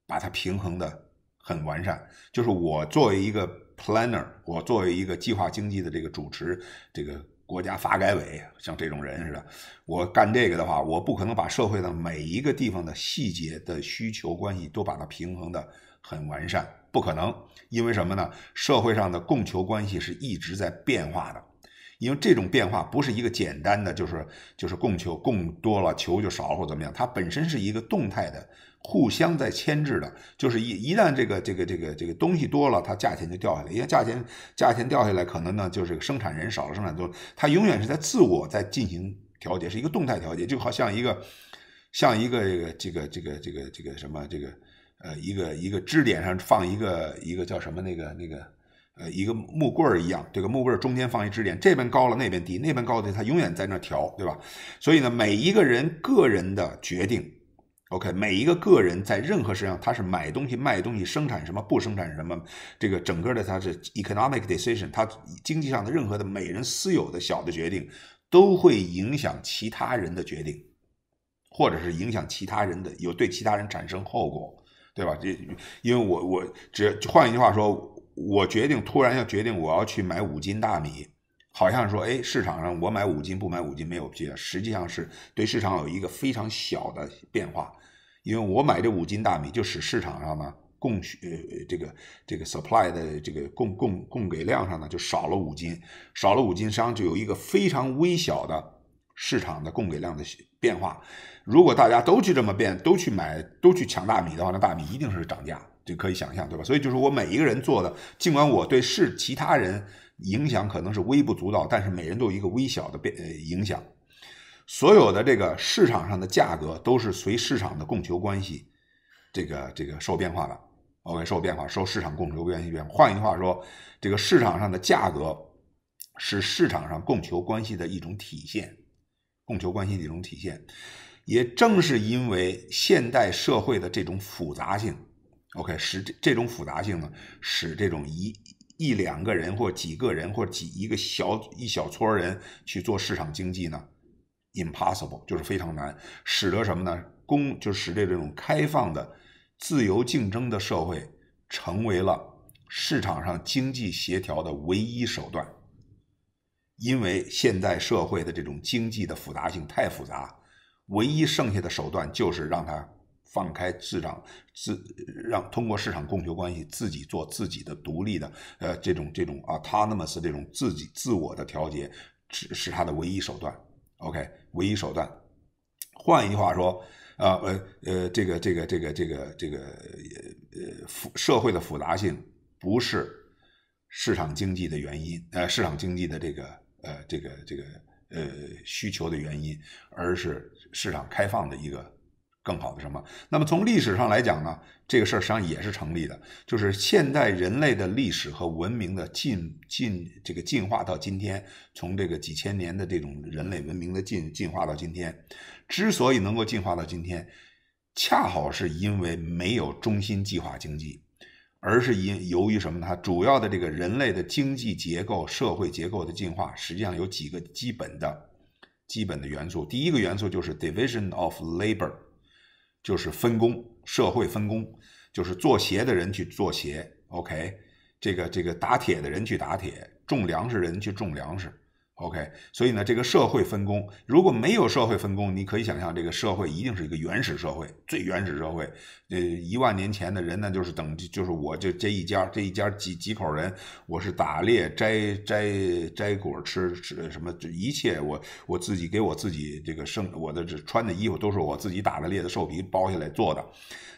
把它平衡的很完善。就是我作为一个 planner，我作为一个计划经济的这个主持，这个国家发改委像这种人似的，我干这个的话，我不可能把社会的每一个地方的细节的需求关系都把它平衡的很完善，不可能。因为什么呢？社会上的供求关系是一直在变化的。因为这种变化不是一个简单的，就是就是供求供多了，求就少或怎么样，它本身是一个动态的，互相在牵制的。就是一一旦这个这个这个这个东西多了，它价钱就掉下来。因为价钱价钱掉下来，可能呢就是生产人少了，生产多了，它永远是在自我在进行调节，是一个动态调节，就好像一个像一个这个这个这个这个什么这个呃一个一个支点上放一个一个叫什么那个那个。呃，一个木棍儿一样，这个木棍儿中间放一支点，这边高了那边低，那边高了它永远在那调，对吧？所以呢，每一个人个人的决定，OK，每一个个人在任何事上，他是买东西、卖东西、生产什么、不生产什么，这个整个的他是 economic decision，他经济上的任何的每人私有的小的决定，都会影响其他人的决定，或者是影响其他人的有对其他人产生后果，对吧？这因为我我只换一句话说。我决定突然要决定，我要去买五斤大米，好像说，哎，市场上我买五斤不买五斤没有屁实际上是对市场有一个非常小的变化，因为我买这五斤大米，就使市场上呢供呃这个这个 supply 的这个供供供给量上呢就少了五斤，少了五斤，商就有一个非常微小的市场的供给量的变化。如果大家都去这么变，都去买，都去抢大米的话，那大米一定是涨价。就可以想象，对吧？所以就是我每一个人做的，尽管我对是其他人影响可能是微不足道，但是每人都有一个微小的变呃影响。所有的这个市场上的价格都是随市场的供求关系这个这个受变化的，OK，受变化受市场供求关系变化。换一句话说，这个市场上的价格是市场上供求关系的一种体现，供求关系的一种体现。也正是因为现代社会的这种复杂性。OK，使这种复杂性呢，使这种一一两个人或几个人或几一个小一小撮人去做市场经济呢，impossible 就是非常难，使得什么呢？公就使得这种开放的自由竞争的社会成为了市场上经济协调的唯一手段，因为现代社会的这种经济的复杂性太复杂，唯一剩下的手段就是让它。放开市场，自让通过市场供求关系自己做自己的独立的呃这种这种啊，他那么是这种自己自我的调节是是他的唯一手段，OK 唯一手段。换一句话说，啊呃呃这个这个这个这个这个呃复社会的复杂性不是市场经济的原因，呃市场经济的这个呃这个这个呃需求的原因，而是市场开放的一个。更好的什么？那么从历史上来讲呢，这个事儿实际上也是成立的。就是现代人类的历史和文明的进进这个进化到今天，从这个几千年的这种人类文明的进进化到今天，之所以能够进化到今天，恰好是因为没有中心计划经济，而是因由于什么？呢？它主要的这个人类的经济结构、社会结构的进化，实际上有几个基本的基本的元素。第一个元素就是 division of labor。就是分工，社会分工，就是做鞋的人去做鞋，OK，这个这个打铁的人去打铁，种粮食人去种粮食。OK，所以呢，这个社会分工如果没有社会分工，你可以想象，这个社会一定是一个原始社会，最原始社会。呃，一万年前的人呢，就是等，就是我这这一家，这一家几几口人，我是打猎、摘摘摘果吃吃什么，一切我我自己给我自己这个生我的穿的衣服都是我自己打了猎的兽皮包下来做的。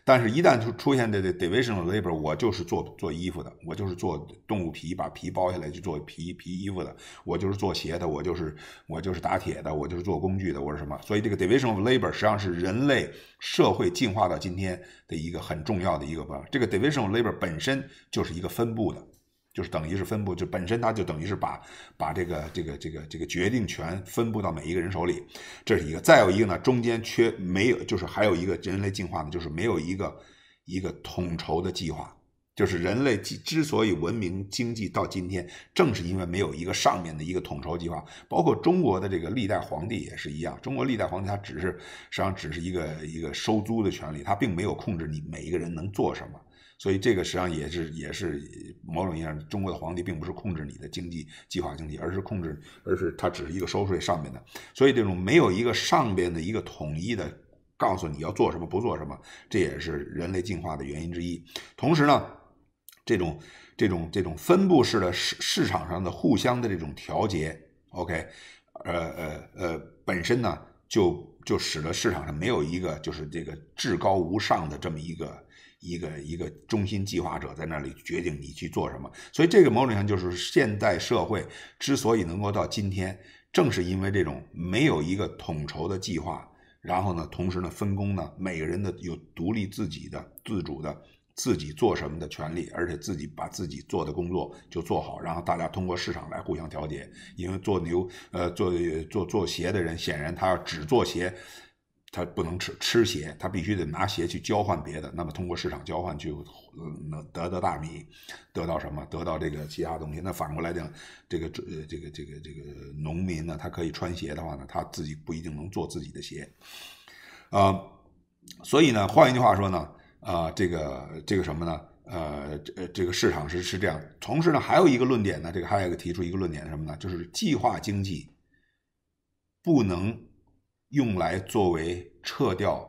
但是，一旦出出现的 division of labor，我就是做做衣服的，我就是做动物皮，把皮剥下来去做皮皮衣服的，我就是做鞋的，我就是我就是打铁的，我就是做工具的，我是什么？所以，这个 division of labor 实际上是人类社会进化到今天的一个很重要的一个吧。这个 division of labor 本身就是一个分布的。就是等于是分布，就本身它就等于是把把这个这个这个这个决定权分布到每一个人手里，这是一个。再有一个呢，中间缺没有，就是还有一个人类进化呢，就是没有一个一个统筹的计划。就是人类之之所以文明经济到今天，正是因为没有一个上面的一个统筹计划。包括中国的这个历代皇帝也是一样，中国历代皇帝他只是实际上只是一个一个收租的权利，他并没有控制你每一个人能做什么。所以这个实际上也是也是某种意义上，中国的皇帝并不是控制你的经济计划经济，而是控制，而是它只是一个收税上面的。所以这种没有一个上边的一个统一的告诉你要做什么不做什么，这也是人类进化的原因之一。同时呢，这种这种这种分布式的市市场上的互相的这种调节，OK，呃呃呃，本身呢就就使得市场上没有一个就是这个至高无上的这么一个。一个一个中心计划者在那里决定你去做什么，所以这个某种上就是现代社会之所以能够到今天，正是因为这种没有一个统筹的计划，然后呢，同时呢分工呢，每个人的有独立自己的自主的自己做什么的权利，而且自己把自己做的工作就做好，然后大家通过市场来互相调节。因为做牛呃做做做鞋的人，显然他要只做鞋。他不能吃吃鞋，他必须得拿鞋去交换别的。那么通过市场交换去，能得到大米，得到什么？得到这个其他东西。那反过来讲，这个这这个这个这个农民呢，他可以穿鞋的话呢，他自己不一定能做自己的鞋，啊，所以呢，换一句话说呢，啊，这个这个什么呢？呃，这这个市场是是这样。同时呢，还有一个论点呢，这个还有一个提出一个论点是什么呢？就是计划经济不能。用来作为撤掉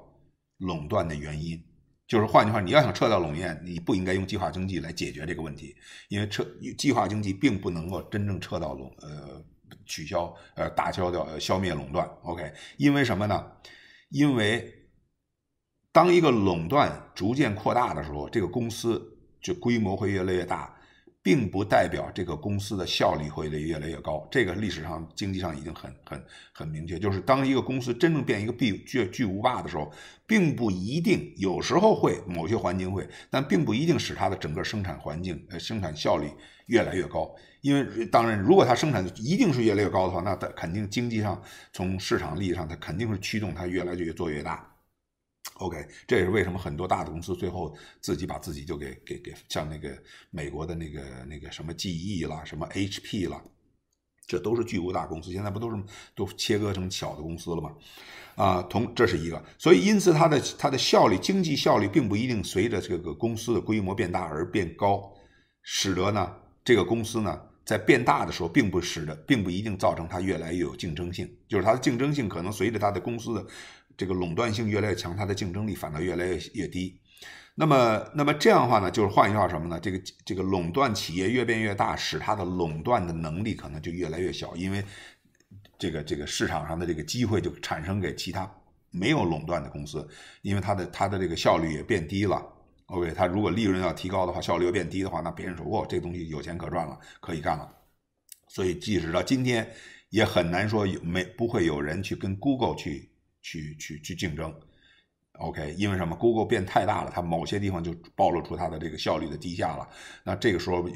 垄断的原因，就是换句话，你要想撤掉垄断，你不应该用计划经济来解决这个问题，因为撤计划经济并不能够真正撤到垄呃取消呃打消掉消灭垄断。OK，因为什么呢？因为当一个垄断逐渐扩大的时候，这个公司就规模会越来越大。并不代表这个公司的效率会越越来越高，这个历史上经济上已经很很很明确，就是当一个公司真正变一个巨巨巨无霸的时候，并不一定有时候会某些环境会，但并不一定使它的整个生产环境呃生产效率越来越高，因为当然如果它生产一定是越来越高的话，那它肯定经济上从市场利益上它肯定是驱动它越来越做越大。OK，这也是为什么很多大的公司最后自己把自己就给给给像那个美国的那个那个什么 GE 啦，什么 HP 啦，这都是巨无大公司，现在不都是都切割成小的公司了吗？啊，同这是一个，所以因此它的它的效率、经济效率并不一定随着这个公司的规模变大而变高，使得呢这个公司呢在变大的时候，并不使得，并不一定造成它越来越有竞争性，就是它的竞争性可能随着它的公司的。这个垄断性越来越强，它的竞争力反倒越来越越低。那么，那么这样的话呢，就是换一句话什么呢？这个这个垄断企业越变越大，使它的垄断的能力可能就越来越小，因为这个这个市场上的这个机会就产生给其他没有垄断的公司，因为它的它的这个效率也变低了。OK，它如果利润要提高的话，效率又变低的话，那别人说哇，这东西有钱可赚了，可以干了。所以即使到今天，也很难说有没不会有人去跟 Google 去。去去去竞争，OK，因为什么？Google 变太大了，它某些地方就暴露出它的这个效率的低下了。那这个时候，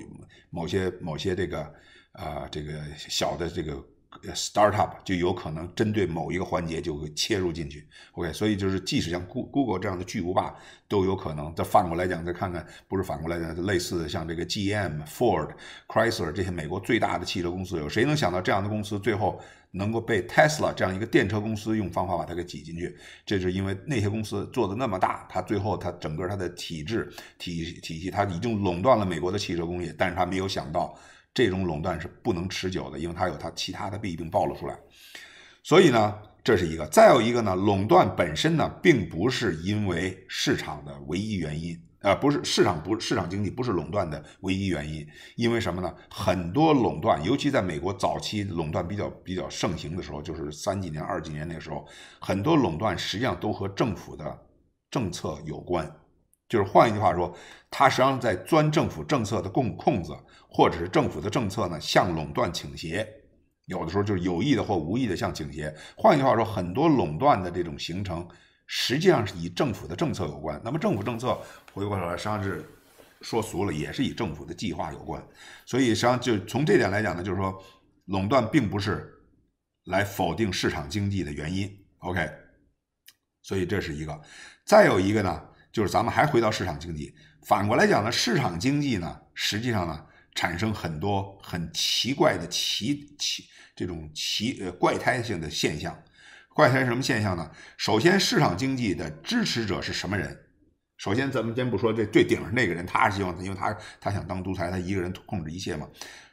某些某些这个啊，这个小的这个。Startup 就有可能针对某一个环节就切入进去，OK，所以就是即使像 Go Google 这样的巨无霸都有可能。再反过来讲，再看看，不是反过来讲，类似的像这个 GM、Ford、Chrysler 这些美国最大的汽车公司，有谁能想到这样的公司最后能够被 Tesla 这样一个电车公司用方法把它给挤进去？这是因为那些公司做的那么大，它最后它整个它的体制体体系，它已经垄断了美国的汽车工业，但是它没有想到。这种垄断是不能持久的，因为它有它其他的弊病暴露出来。所以呢，这是一个。再有一个呢，垄断本身呢，并不是因为市场的唯一原因啊，不是市场不市场经济不是垄断的唯一原因。因为什么呢？很多垄断，尤其在美国早期垄断比较比较盛行的时候，就是三几年、二几年那个时候，很多垄断实际上都和政府的政策有关。就是换一句话说，他实际上在钻政府政策的空空子，或者是政府的政策呢向垄断倾斜，有的时候就是有意的或无意的向倾斜。换一句话说，很多垄断的这种形成，实际上是以政府的政策有关。那么政府政策回过头来实际上是，说俗了也是以政府的计划有关。所以实际上就从这点来讲呢，就是说，垄断并不是来否定市场经济的原因。OK，所以这是一个。再有一个呢。就是咱们还回到市场经济，反过来讲呢，市场经济呢，实际上呢，产生很多很奇怪的奇奇这种奇呃怪胎性的现象。怪胎是什么现象呢？首先，市场经济的支持者是什么人？首先，咱们先不说这最顶上那个人，他是希望，他，因为他他想当独裁，他一个人控制一切嘛。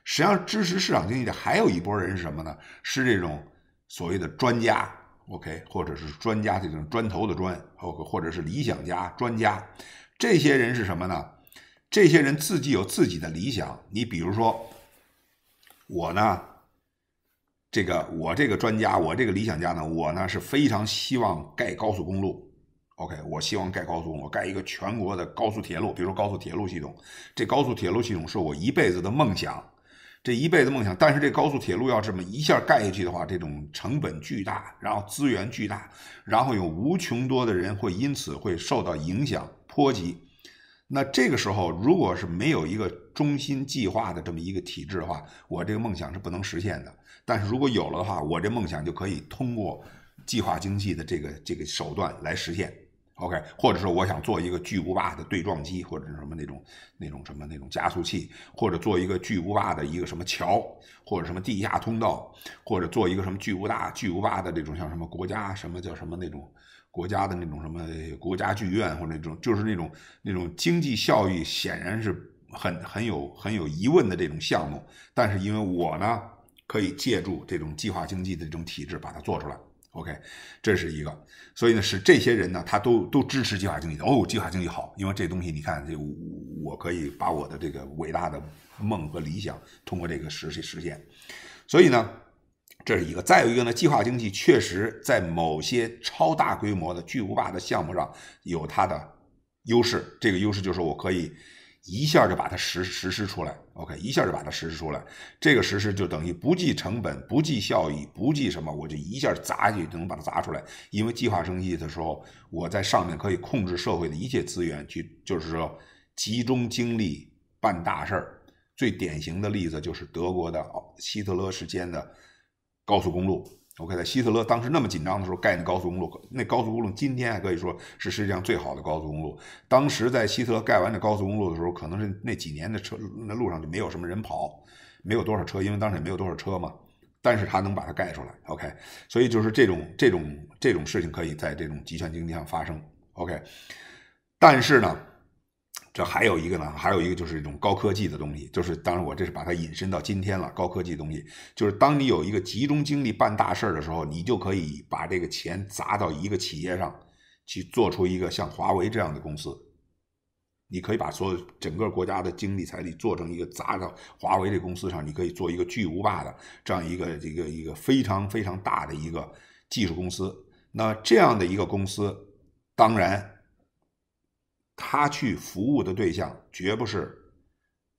实际上，支持市场经济的还有一波人是什么呢？是这种所谓的专家。OK，或者是专家这种砖头的砖，OK，或者是理想家、专家，这些人是什么呢？这些人自己有自己的理想。你比如说我呢，这个我这个专家，我这个理想家呢，我呢是非常希望盖高速公路。OK，我希望盖高速公路，盖一个全国的高速铁路，比如说高速铁路系统，这高速铁路系统是我一辈子的梦想。这一辈子梦想，但是这高速铁路要这么一下盖下去的话，这种成本巨大，然后资源巨大，然后有无穷多的人会因此会受到影响波及。那这个时候，如果是没有一个中心计划的这么一个体制的话，我这个梦想是不能实现的。但是如果有了的话，我这梦想就可以通过计划经济的这个这个手段来实现。OK，或者说我想做一个巨无霸的对撞机，或者是什么那种、那种什么那种加速器，或者做一个巨无霸的一个什么桥，或者什么地下通道，或者做一个什么巨无大、巨无霸的这种像什么国家什么叫什么那种国家的那种什么国家剧院或者那种，就是那种那种经济效益显然是很很有很有疑问的这种项目，但是因为我呢可以借助这种计划经济的这种体制把它做出来。OK，这是一个，所以呢，是这些人呢，他都都支持计划经济的。哦，计划经济好，因为这东西你看，这我可以把我的这个伟大的梦和理想通过这个实现实现。所以呢，这是一个。再有一个呢，计划经济确实在某些超大规模的巨无霸的项目上有它的优势。这个优势就是我可以。一下就把它实实施出来，OK，一下就把它实施出来。这个实施就等于不计成本、不计效益、不计什么，我就一下砸下去就能把它砸出来。因为计划生育的时候，我在上面可以控制社会的一切资源，去就是说集中精力办大事儿。最典型的例子就是德国的希特勒时间的高速公路。OK，在希特勒当时那么紧张的时候盖那高速公路，那高速公路今天还可以说是世界上最好的高速公路。当时在希特勒盖完这高速公路的时候，可能是那几年的车那路上就没有什么人跑，没有多少车，因为当时也没有多少车嘛。但是他能把它盖出来，OK。所以就是这种这种这种事情可以在这种集权经济上发生，OK。但是呢。这还有一个呢，还有一个就是一种高科技的东西，就是当然我这是把它引申到今天了。高科技东西就是，当你有一个集中精力办大事的时候，你就可以把这个钱砸到一个企业上去，做出一个像华为这样的公司。你可以把所有整个国家的精力财力做成一个砸到华为这公司上，你可以做一个巨无霸的这样一个一个一个非常非常大的一个技术公司。那这样的一个公司，当然。他去服务的对象绝不是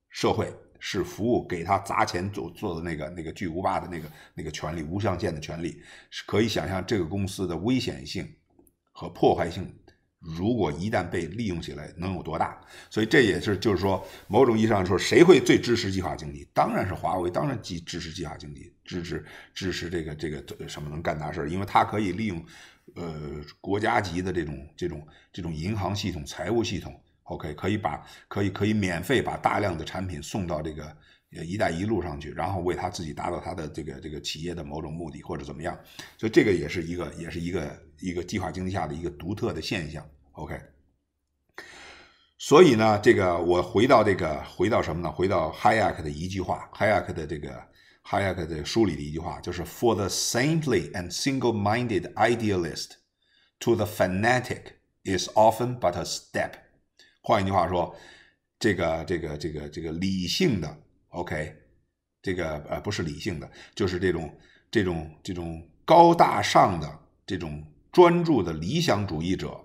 社会，是服务给他砸钱做做的那个那个巨无霸的那个那个权利，无上限的权利，是可以想象这个公司的危险性和破坏性，如果一旦被利用起来，能有多大？所以这也是就是说，某种意义上说，谁会最支持计划经济？当然是华为，当然支支持计划经济，支持支持这个这个什么能干大事因为它可以利用。呃，国家级的这种、这种、这种银行系统、财务系统，OK，可以把、可以、可以免费把大量的产品送到这个“一带一路”上去，然后为他自己达到他的这个、这个企业的某种目的或者怎么样，所以这个也是一个、也是一个、一个计划经济下的一个独特的现象，OK。所以呢，这个我回到这个，回到什么呢？回到 Hayek 的一句话，Hayek 的这个。Hayek 的书里的一句话就是：“For the saintly and single-minded idealist, to the fanatic is often but a step。”换一句话说，这个、这个、这个、这个理性的，OK，这个呃不是理性的，就是这种、这种、这种高大上的、这种专注的理想主义者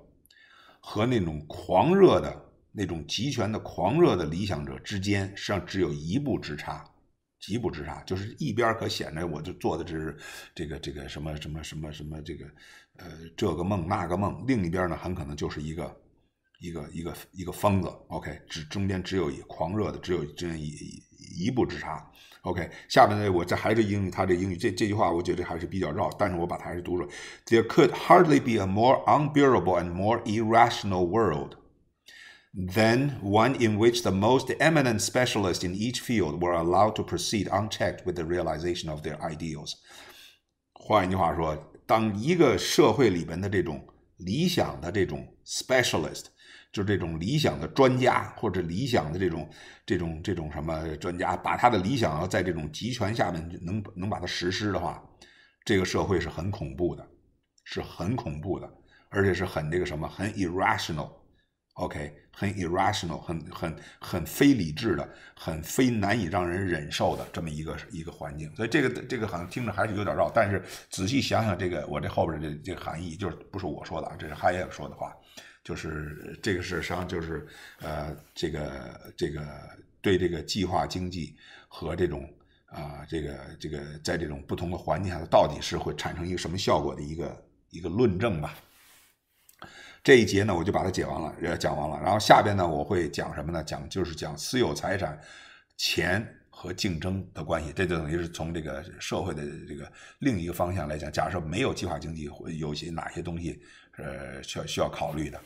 和那种狂热的、那种集权的狂热的理想者之间，实际上只有一步之差。极不之差，就是一边儿可显得我就做的这是这个这个什么什么什么什么这个呃这个梦那个梦，另一边儿呢很可能就是一个一个一个一个疯子。OK，只中间只有一狂热的，只有这一一步之差。OK，下面呢我这还是英语，他这英语这这句话我觉得还是比较绕，但是我把它还是读出。来。There could hardly be a more unbearable and more irrational world. Then one in which the most eminent specialists in each field were allowed to proceed unchecked with the realization of their ideals. 换一句话说，当一个社会里边的这种理想的这种 specialist，就是这种理想的专家或者理想的这种这种这种什么专家，把他的理想要在这种集权下面能能把它实施的话，这个社会是很恐怖的，是很恐怖的，而且是很这个什么很 irrational。OK。很 irrational，很很很非理智的，很非难以让人忍受的这么一个一个环境。所以这个这个好像听着还是有点绕，但是仔细想想，这个我这后边这这含义就是不是我说的，啊，这是哈耶克说的话，就是这个是实际上就是呃这个这个对这个计划经济和这种啊这个这个在这种不同的环境下到底是会产生一个什么效果的一个一个论证吧。这一节呢，我就把它解完了，呃，讲完了。然后下边呢，我会讲什么呢？讲就是讲私有财产、钱和竞争的关系。这就等于是从这个社会的这个另一个方向来讲。假设没有计划经济，会有些哪些东西，呃，需要需要考虑的。